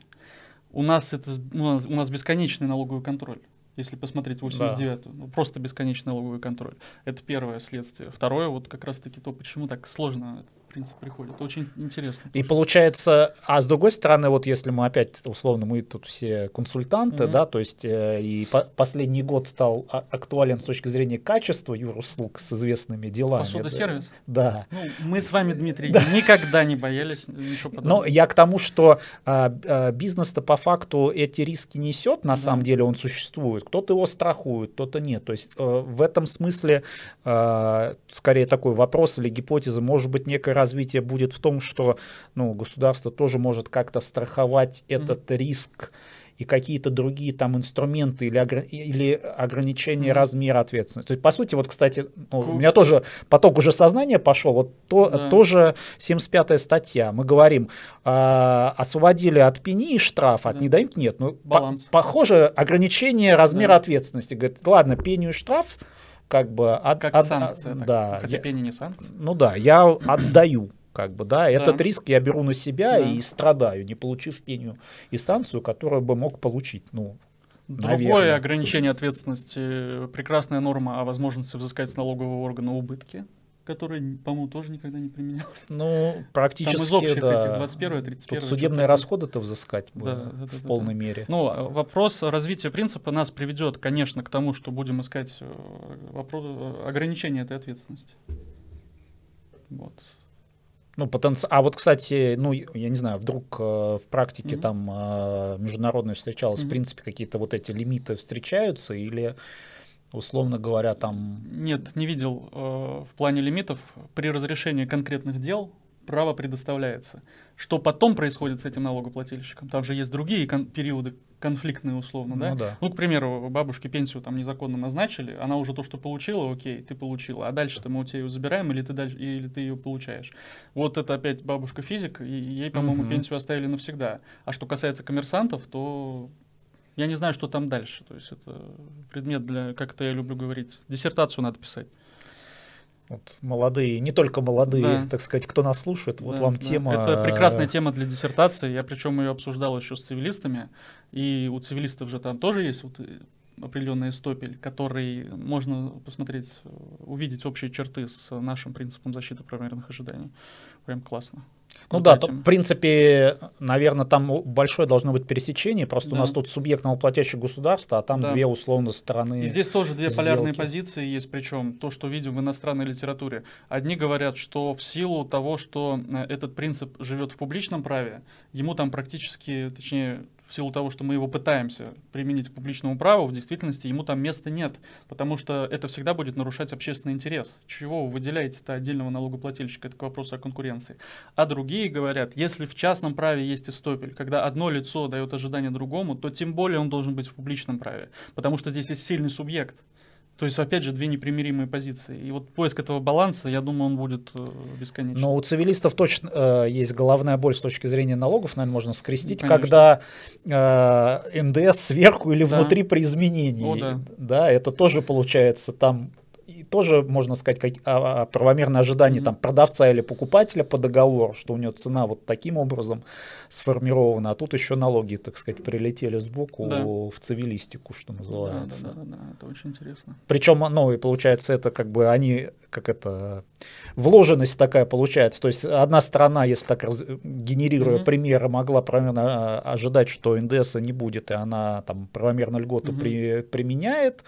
У нас, это, ну, у нас, у нас бесконечный налоговый контроль. Если посмотреть 89-ю, да. ну, просто бесконечный налоговый контроль. Это первое следствие. Второе, вот как раз-таки то, почему так сложно принцип приходит. Очень интересно. И получается, а с другой стороны, вот если мы опять, условно, мы тут все консультанты, mm-hmm. да, то есть э, и по- последний год стал а, актуален с точки зрения качества юруслуг с известными делами. Посудосервис? Да. да. Ну, мы с вами, Дмитрий, да. никогда не боялись ничего подобного. Но я к тому, что э, э, бизнес-то по факту эти риски несет, на да. самом деле он существует. Кто-то его страхует, кто-то нет. То есть э, в этом смысле, э, скорее такой вопрос или гипотеза, может быть, некая развития будет в том, что ну, государство тоже может как-то страховать этот mm-hmm. риск и какие-то другие там инструменты или, огр... или ограничения mm-hmm. размера ответственности. То есть, по сути, вот, кстати, ну, у меня тоже поток уже сознания пошел, вот то, да. тоже 75-я статья. Мы говорим, э, освободили от пени и штраф, от да. недоимки нет. Ну, Баланс. По- похоже, ограничение размера да. ответственности. Говорит, ладно, пению и штраф – как бы... От, как от, санкция. От, да. Хотя я, пение не санкция. Ну да, я отдаю как бы, да, этот да. риск я беру на себя да. и страдаю, не получив пению и санкцию, которую бы мог получить, ну, Другое наверное. ограничение ответственности, прекрасная норма о возможности взыскать с налогового органа убытки который, по-моему, тоже никогда не применялся. Ну, практически, Там из да. этих 21 31 Тут судебные расходы-то взыскать да, да, да, в да, полной да. мере. Ну, а вопрос развития принципа нас приведет, конечно, к тому, что будем искать э, вопрос, э, ограничение этой ответственности. Вот. Ну, потенци... А вот, кстати, ну, я не знаю, вдруг э, в практике mm-hmm. там э, международной встречалась, mm-hmm. в принципе, какие-то вот эти лимиты встречаются или условно говоря, там... Нет, не видел э, в плане лимитов. При разрешении конкретных дел право предоставляется. Что потом происходит с этим налогоплательщиком? Там же есть другие кон- периоды конфликтные, условно, да? Ну, да? ну, к примеру, бабушке пенсию там незаконно назначили, она уже то, что получила, окей, ты получила, а дальше-то мы у тебя ее забираем или ты, дальше, или ты ее получаешь. Вот это опять бабушка физик, ей, по-моему, угу. пенсию оставили навсегда. А что касается коммерсантов, то я не знаю, что там дальше. То есть это предмет для, как это я люблю говорить, диссертацию надо писать. Вот, молодые, не только молодые, да. так сказать, кто нас слушает, вот да, вам да. тема. Это прекрасная тема для диссертации. Я причем ее обсуждал еще с цивилистами. И у цивилистов же там тоже есть вот э, определенный стопель, который можно посмотреть, э, увидеть общие черты с нашим принципом защиты правомерных ожиданий. Прям классно. Ну да, то, в принципе, наверное, там большое должно быть пересечение. Просто да. у нас тут субъект налоплательщик государства, а там да. две условно стороны. И здесь тоже две сделки. полярные позиции есть, причем то, что видим в иностранной литературе. Одни говорят, что в силу того, что э, этот принцип живет в публичном праве, ему там практически, точнее, в силу того, что мы его пытаемся применить к публичному праву, в действительности ему там места нет, потому что это всегда будет нарушать общественный интерес. Чего вы выделяете-то отдельного налогоплательщика? Это к вопросу о конкуренции. А другие говорят, если в частном праве есть истопель, когда одно лицо дает ожидание другому, то тем более он должен быть в публичном праве, потому что здесь есть сильный субъект, то есть, опять же, две непримиримые позиции. И вот поиск этого баланса, я думаю, он будет э, бесконечным. Но у цивилистов точно э, есть головная боль с точки зрения налогов, наверное, можно скрестить, Конечно. когда э, МДС сверху или да. внутри при изменении. О, да. да, это тоже получается там тоже, можно сказать, как, а, а, правомерное ожидание mm-hmm. там, продавца или покупателя по договору, что у него цена вот таким образом сформирована, а тут еще налоги, так сказать, прилетели сбоку да. в цивилистику, что называется. Да, да, да, да, это очень интересно. Причем, ну, и получается, это как бы они, как это, вложенность такая получается. То есть одна сторона, если так раз, генерируя mm-hmm. примеры, могла правильно а, ожидать, что НДС не будет, и она там правомерно льготу mm-hmm. при, применяет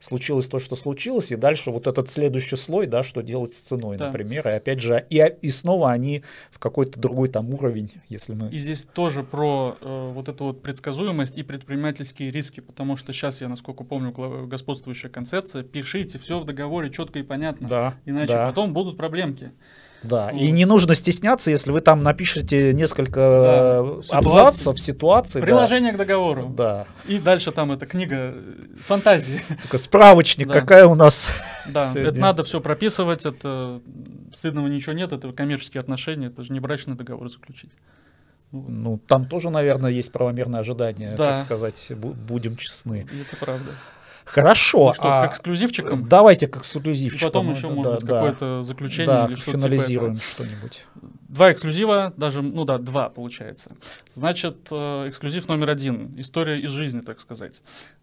случилось то, что случилось, и дальше вот этот следующий слой, да, что делать с ценой, да. например, и опять же, и, и снова они в какой-то другой там уровень, если мы... И здесь тоже про э, вот эту вот предсказуемость и предпринимательские риски, потому что сейчас, я насколько помню, господствующая концепция, пишите все в договоре четко и понятно, да, иначе да. потом будут проблемки. Да, и не нужно стесняться, если вы там напишете несколько да. абзацев, ситуации. Приложение да. к договору. Да. И дальше там эта книга э, фантазии. Такой справочник, да. какая у нас. Да, это надо все прописывать, это стыдного ничего нет, это коммерческие отношения, это же не брачный договор заключить. Ну, там тоже, наверное, есть правомерное ожидание, да. так сказать, будем честны. Это правда. Хорошо. И ну что, а... к эксклюзивчикам? Давайте к эксклюзивчикам. И потом еще, это, может да, какое-то заключение да, или что-то типа финализируем типа что-нибудь. Два эксклюзива, даже, ну да, два получается. Значит, э, эксклюзив номер один. История из жизни, так сказать.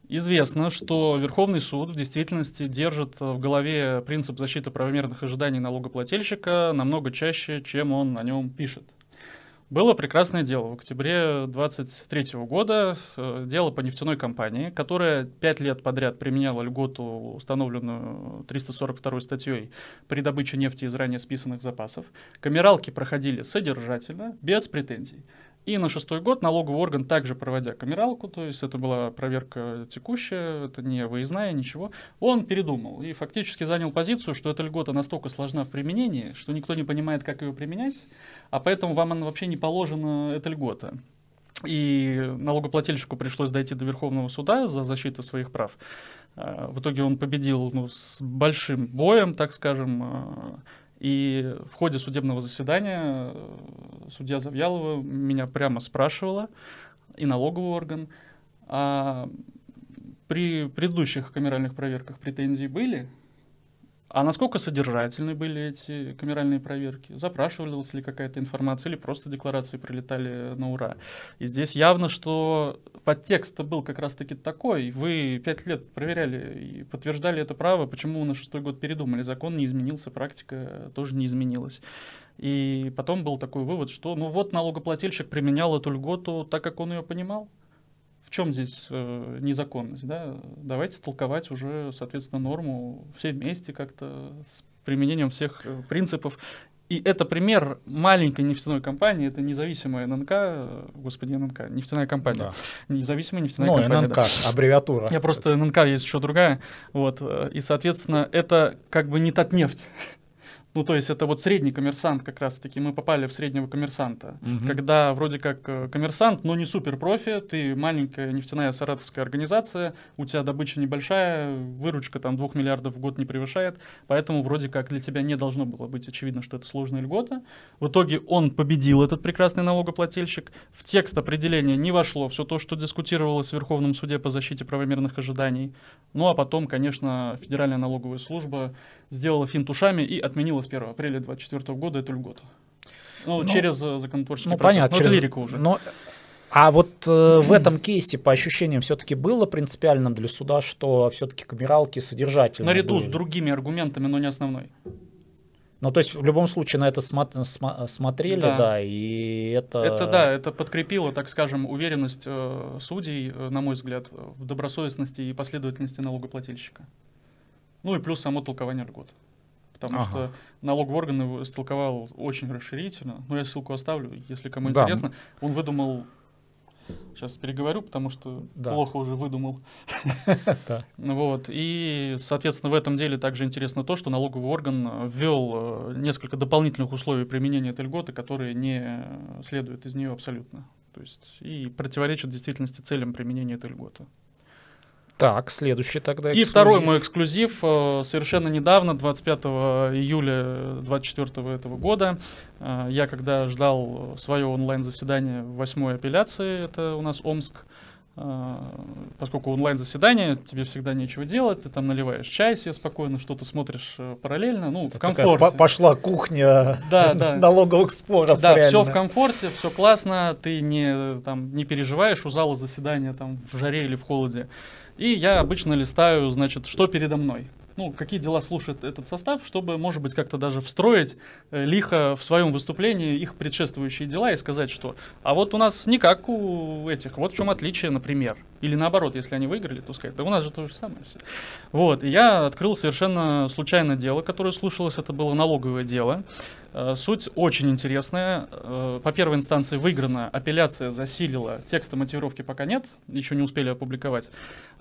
Известно, что Верховный суд в действительности держит в голове принцип защиты правомерных ожиданий налогоплательщика намного чаще, чем он о нем пишет. Было прекрасное дело. В октябре 23 года э, дело по нефтяной компании, которая пять лет подряд применяла льготу, установленную 342 статьей при добыче нефти из ранее списанных запасов. Камералки проходили содержательно, без претензий. И на шестой год налоговый орган, также проводя камералку, то есть это была проверка текущая, это не выездная, ничего, он передумал и фактически занял позицию, что эта льгота настолько сложна в применении, что никто не понимает, как ее применять, а поэтому вам она вообще не положена, эта льгота. И налогоплательщику пришлось дойти до Верховного суда за защиту своих прав. А, в итоге он победил ну, с большим боем, так скажем, а, и в ходе судебного заседания э, судья Завьялова меня прямо спрашивала, и налоговый орган, а при предыдущих камеральных проверках претензии были? А насколько содержательны были эти камеральные проверки? Запрашивалась ли какая-то информация или просто декларации прилетали на ура? И здесь явно, что подтекст был как раз-таки такой. Вы пять лет проверяли и подтверждали это право. Почему на шестой год передумали? Закон не изменился, практика тоже не изменилась. И потом был такой вывод, что ну вот налогоплательщик применял эту льготу так, как он ее понимал чем здесь э, незаконность? Да? Давайте толковать уже, соответственно, норму все вместе как-то с применением всех э, принципов. И это пример маленькой нефтяной компании, это независимая ННК, э, господи, ННК, нефтяная компания. Да. Независимая нефтяная ну, компания. ННК, да. аббревиатура. Я просто ННК, есть еще другая. Вот, э, и, соответственно, это как бы не Татнефть. Ну, то есть это вот средний коммерсант как раз-таки, мы попали в среднего коммерсанта. Угу. Когда вроде как э, коммерсант, но не супер профи, ты маленькая нефтяная саратовская организация, у тебя добыча небольшая, выручка там 2 миллиардов в год не превышает, поэтому вроде как для тебя не должно было быть очевидно, что это сложная льгота. В итоге он победил этот прекрасный налогоплательщик. В текст определения не вошло все то, что дискутировалось в Верховном суде по защите правомерных ожиданий. Ну а потом, конечно, Федеральная налоговая служба сделала финт ушами и отменила 1 апреля 24 года это льгота. Ну, ну через э, законотворческий ну, процесс. Понятно, но ну, через... это лирика уже. Но... А вот э, в этом кейсе, по ощущениям, все-таки было принципиально для суда, что все-таки камералки содержательные Наряду были. с другими аргументами, но не основной. Ну, то есть, в любом случае, на это смо- смо- смотрели, да. да, и это... Это, да, это подкрепило, так скажем, уверенность э, судей, э, на мой взгляд, в добросовестности и последовательности налогоплательщика. Ну и плюс само толкование льгот потому ага. что налоговый орган его истолковал очень расширительно. Но я ссылку оставлю, если кому да. интересно. Он выдумал Сейчас переговорю, потому что да. плохо уже выдумал. Вот. И, соответственно, в этом деле также интересно то, что налоговый орган ввел э, несколько дополнительных условий применения этой льготы, которые не следуют из нее абсолютно. То есть и противоречат действительности целям применения этой льготы. Так, следующий тогда эксклюзив. И второй мой эксклюзив. Э, совершенно недавно, 25 июля 24 этого года, э, я когда ждал э, свое онлайн-заседание восьмой апелляции, это у нас Омск, поскольку онлайн-заседание, тебе всегда нечего делать, ты там наливаешь чай себе спокойно, что-то смотришь параллельно, ну, это в комфорте. пошла кухня да, да. налоговых споров. Да, реально. все в комфорте, все классно, ты не, там, не переживаешь у зала заседания там в жаре или в холоде. И я обычно листаю, значит, что передо мной. Ну, какие дела слушает этот состав, чтобы, может быть, как-то даже встроить э, лихо в своем выступлении их предшествующие дела и сказать, что «а вот у нас никак у этих, вот в чем отличие, например». Или наоборот, если они выиграли, то сказать, да у нас же то же самое Вот, и я открыл совершенно случайно дело, которое слушалось, это было налоговое дело. Э, суть очень интересная. Э, по первой инстанции выиграна, апелляция засилила. Текста мотивировки пока нет, еще не успели опубликовать.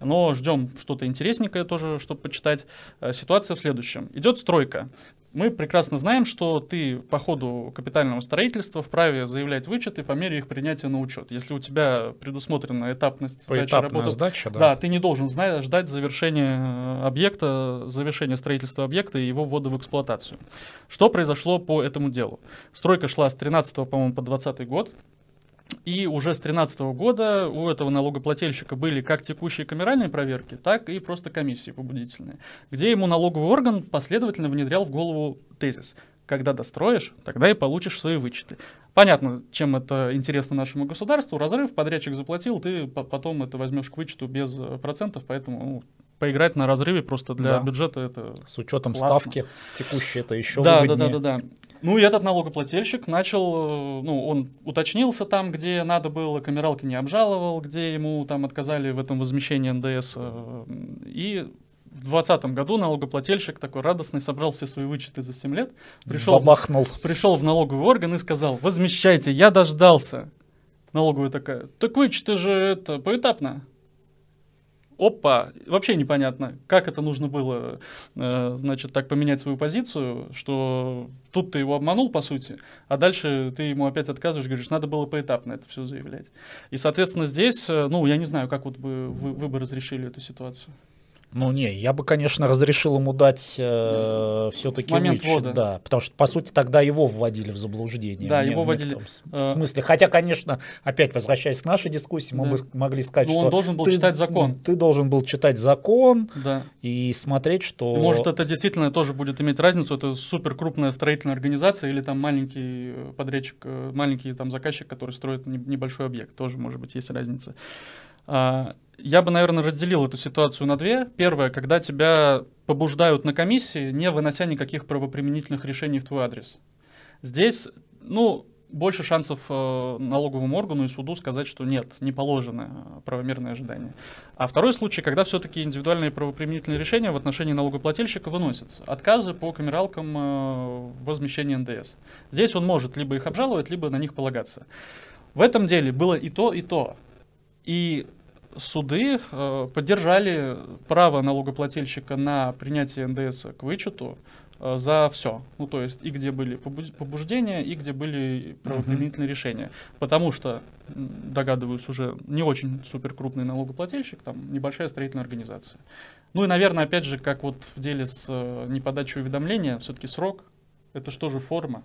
Но ждем что-то интересненькое тоже, чтобы почитать. Э, ситуация в следующем. Идет стройка. Мы прекрасно знаем, что ты по ходу капитального строительства вправе заявлять вычеты по мере их принятия на учет. Если у тебя предусмотрена этапность Поэтапная сдачи работы, сдача, да. да, ты не должен ждать завершения объекта, завершения строительства объекта и его ввода в эксплуатацию. Что произошло по этому делу? Стройка шла с 13 по-моему, по 20 год. И уже с 2013 года у этого налогоплательщика были как текущие камеральные проверки, так и просто комиссии побудительные, где ему налоговый орган последовательно внедрял в голову тезис когда достроишь, тогда и получишь свои вычеты. Понятно, чем это интересно нашему государству. Разрыв подрядчик заплатил, ты потом это возьмешь к вычету без э, процентов, поэтому ну, поиграть на разрыве просто для да. бюджета это с учетом классно. ставки текущей это еще да, выгоднее. Да, да, да, да. Ну, и этот налогоплательщик начал, э, ну, он уточнился там, где надо было, камералки не обжаловал, где ему там отказали в этом возмещении НДС. Э, и в 2020 году налогоплательщик такой радостный собрал все свои вычеты за 7 лет, пришел, Бабахнул. пришел в налоговый орган и сказал, возмещайте, я дождался. Налоговая такая, так вычеты же это поэтапно опа, вообще непонятно, как это нужно было, э, значит, так поменять свою позицию, что тут ты его обманул, по сути, а дальше ты ему опять отказываешь, говоришь, надо было поэтапно это все заявлять. И, соответственно, здесь, э, ну, я не знаю, как вот бы вы, вы бы разрешили эту ситуацию. Ну не, я бы, конечно, разрешил ему дать э, ну, все-таки момент выч, ввода. да, потому что по сути тогда его вводили в заблуждение. Да, его ну, вводили. В э, смысле, хотя, конечно, опять возвращаясь к нашей дискуссии, мы да. бы могли сказать, Но ну, что он должен был ты, читать закон. Ты должен был читать закон да. и смотреть, что. И, может, это действительно тоже будет иметь разницу, это супер крупная строительная организация или там маленький э, подрядчик, э, маленький там заказчик, который строит небольшой объект, тоже может быть есть разница. А, я бы, наверное, разделил эту ситуацию на две. Первое, когда тебя побуждают на комиссии, не вынося никаких правоприменительных решений в твой адрес. Здесь, ну, больше шансов э, налоговому органу и суду сказать, что нет, не положено э, правомерное ожидание. А второй случай, когда все-таки индивидуальные правоприменительные решения в отношении налогоплательщика выносятся. Отказы по камералкам э, возмещения НДС. Здесь он может либо их обжаловать, либо на них полагаться. В этом деле было и то, и то. И суды э, поддержали право налогоплательщика на принятие НДС к вычету э, за все. Ну, то есть и где были побуждения, и где были правоприменительные uh-huh. решения. Потому что, догадываюсь, уже не очень супер крупный налогоплательщик, там небольшая строительная организация. Ну и, наверное, опять же, как вот в деле с э, неподачей уведомления, все-таки срок, это что же форма?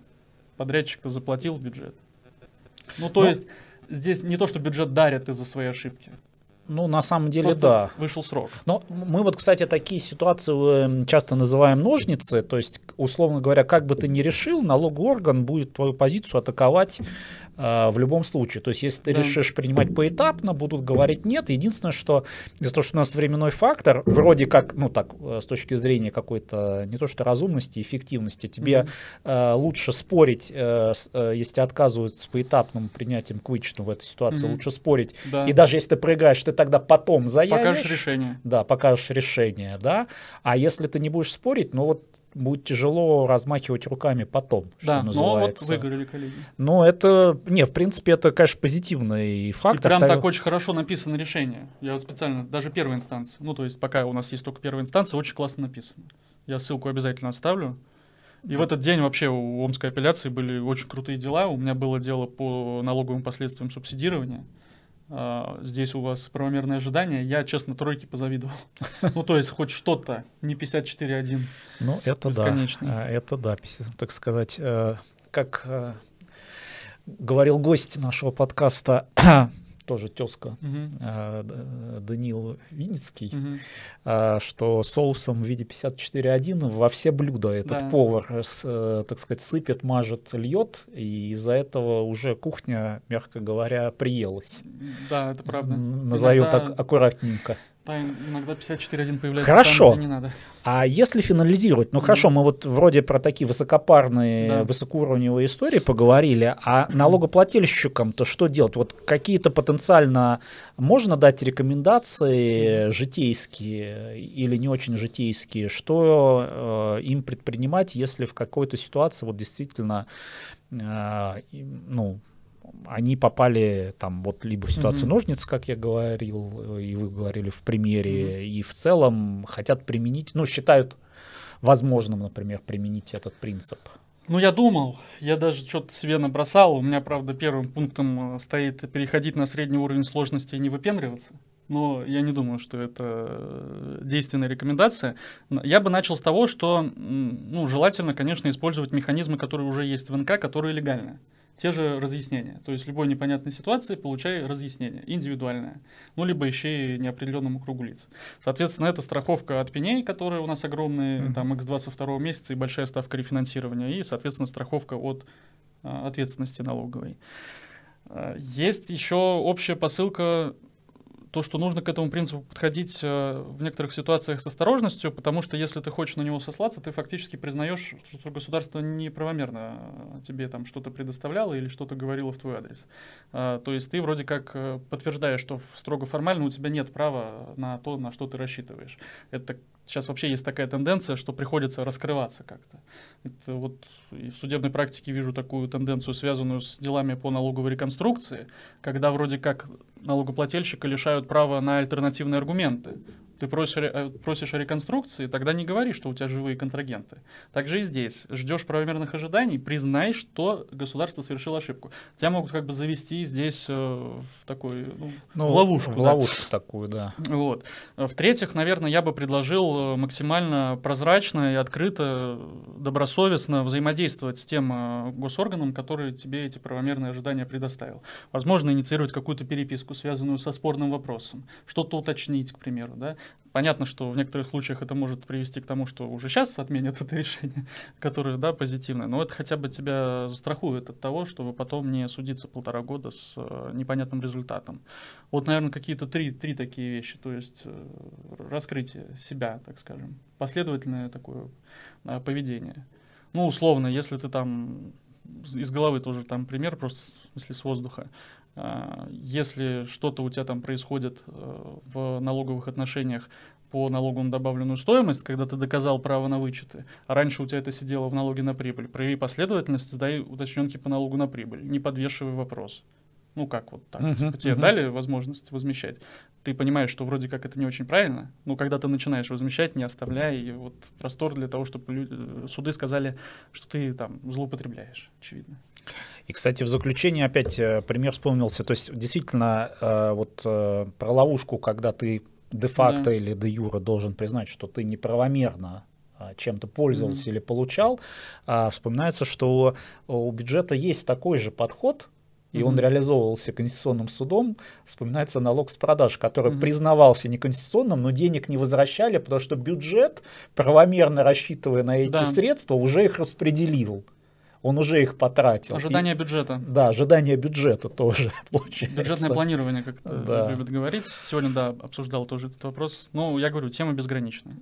Подрядчик-то заплатил бюджет. Ну, то Но... Ну, есть здесь не то, что бюджет дарит из-за своей ошибки. Ну, на самом деле, Просто да. Вышел срок. Но мы вот, кстати, такие ситуации э, часто называем ножницы. То есть, условно говоря, как бы ты ни решил, налоговый орган будет твою позицию атаковать а, в любом случае. То есть, если ты да. решишь принимать поэтапно, будут говорить нет. Единственное, что из-за того, что у нас временной фактор, вроде как, ну так, э, с точки зрения какой-то не то что разумности, эффективности, тебе mm-hmm. лучше спорить, э, если отказывают с поэтапным принятием к вычету в этой ситуации, mm-hmm. лучше спорить. Да. И даже если ты проиграешь, ты тогда потом заявишь. Покажешь решение. Да, покажешь решение, да. А если ты не будешь спорить, ну вот будет тяжело размахивать руками потом, что да, ну, а называется. но вот выиграли коллеги. Но ну, это, не, в принципе, это, конечно, позитивный фактор. И прям так, так очень хорошо написано решение. Я специально, даже первая инстанция, ну, то есть пока у нас есть только первая инстанция, очень классно написано. Я ссылку обязательно оставлю. И в этот день вообще у Омской апелляции были очень крутые дела. У меня было дело по налоговым последствиям субсидирования. А, здесь у вас правомерное ожидание. Я, честно, тройки позавидовал. Ну, то есть хоть что-то, не 54-1. Ну, это да. А, это да, так сказать, э, как э, говорил гость нашего подкаста тоже тезка угу. Даниил Винницкий, угу. что соусом в виде 54.1 во все блюда этот да. повар, так сказать, сыпет, мажет, льет, и из-за этого уже кухня, мягко говоря, приелась. Да, это правда. Назову Иногда... так аккуратненько. Да, иногда 54.1 появляется хорошо. там, где не надо. А если финализировать, ну mm-hmm. хорошо, мы вот вроде про такие высокопарные, да. высокоуровневые истории поговорили, а налогоплательщикам-то что делать? Вот какие-то потенциально можно дать рекомендации житейские или не очень житейские, что э, им предпринимать, если в какой-то ситуации вот действительно э, ну, они попали там вот либо в ситуацию mm-hmm. ножниц, как я говорил, э, и вы говорили в примере, mm-hmm. и в целом хотят применить, ну, считают возможным, например, применить этот принцип. Ну, я думал, я даже что-то себе набросал. У меня, правда, первым пунктом э, стоит переходить на средний уровень сложности и не выпендриваться. Но я не думаю, что это э, действенная рекомендация. Я бы начал с того, что ну, желательно, конечно, использовать механизмы, которые уже есть в НК, которые легальны. Uh те же разъяснения. То есть в любой непонятной ситуации получай разъяснение, индивидуальное. Ну, либо ищи неопределенному кругу лиц. Соответственно, это страховка от пеней, которые у нас огромные, mm-hmm. там, x2 со второго месяца и большая ставка рефинансирования, и, соответственно, страховка от а, ответственности налоговой. А, есть еще общая посылка то, что нужно к этому принципу подходить э, в некоторых ситуациях с осторожностью, потому что если ты хочешь на него сослаться, ты фактически признаешь, что государство неправомерно э, тебе там что-то предоставляло или что-то говорило в твой адрес. Э, то есть ты вроде как подтверждаешь, что строго формально у тебя нет права на то, на что ты рассчитываешь. Это Сейчас вообще есть такая тенденция, что приходится раскрываться как-то. Это вот в судебной практике вижу такую тенденцию, связанную с делами по налоговой реконструкции, когда вроде как налогоплательщика лишают права на альтернативные аргументы ты просишь, э, просишь о реконструкции, тогда не говори, что у тебя живые контрагенты. Также и здесь. Ждешь правомерных ожиданий, признай, что государство совершило ошибку. Тебя могут как бы завести здесь э, в такую ну, ну, в ловушку. В да. ловушку такую, да. Вот. Э, в-третьих, наверное, я бы предложил максимально прозрачно и открыто, добросовестно взаимодействовать с тем госорганом, который тебе эти правомерные ожидания предоставил. Возможно, инициировать какую-то переписку, связанную со спорным вопросом, что-то уточнить, к примеру, да, Понятно, что в некоторых случаях это может привести к тому, что уже сейчас отменят это решение, которое, да, позитивное, но это хотя бы тебя застрахует от того, чтобы потом не судиться полтора года с э, непонятным результатом. Вот, наверное, какие-то три, три такие вещи, то есть э, раскрытие себя, так скажем, последовательное такое э, поведение. Ну, условно, если ты там из головы тоже там пример, просто в смысле с воздуха. А, если что-то у тебя там происходит э, в налоговых отношениях по налогу на добавленную стоимость, когда ты доказал право на вычеты, а раньше у тебя это сидело в налоге на прибыль, прояви последовательность, сдай уточненки по налогу на прибыль, не подвешивай вопрос. Ну как вот так? Uh-huh, тебе uh-huh. дали возможность возмещать. Ты понимаешь, что вроде как это не очень правильно, но когда ты начинаешь возмещать, не оставляя и вот простор для того, чтобы люди, э, суды сказали, что ты там злоупотребляешь, очевидно. И, кстати, в заключение опять э, пример вспомнился. То есть, действительно, э, вот э, про ловушку, когда ты де-факто да. или де-юра должен признать, что ты неправомерно чем-то пользовался mm-hmm. или получал, а, вспоминается, что у бюджета есть такой же подход, и mm-hmm. он реализовывался Конституционным судом, вспоминается налог с продаж, который mm-hmm. признавался неконституционным, но денег не возвращали, потому что бюджет, правомерно рассчитывая на эти да. средства, уже их распределил он уже их потратил. Ожидание и, бюджета. Да, ожидание бюджета тоже получается. Бюджетное планирование, как это да. любят говорить. Сегодня, да, обсуждал тоже этот вопрос. Ну, я говорю, тема безграничная.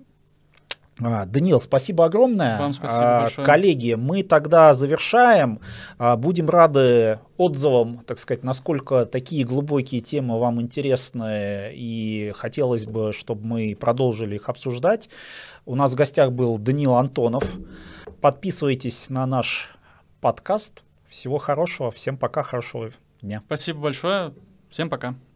А, Данил, спасибо огромное. Вам спасибо а, большое. Коллеги, мы тогда завершаем. А, будем рады отзывам, так сказать, насколько такие глубокие темы вам интересны, и хотелось бы, чтобы мы продолжили их обсуждать. У нас в гостях был Данил Антонов. Подписывайтесь на наш подкаст. Всего хорошего. Всем пока, хорошего дня. Спасибо большое. Всем пока.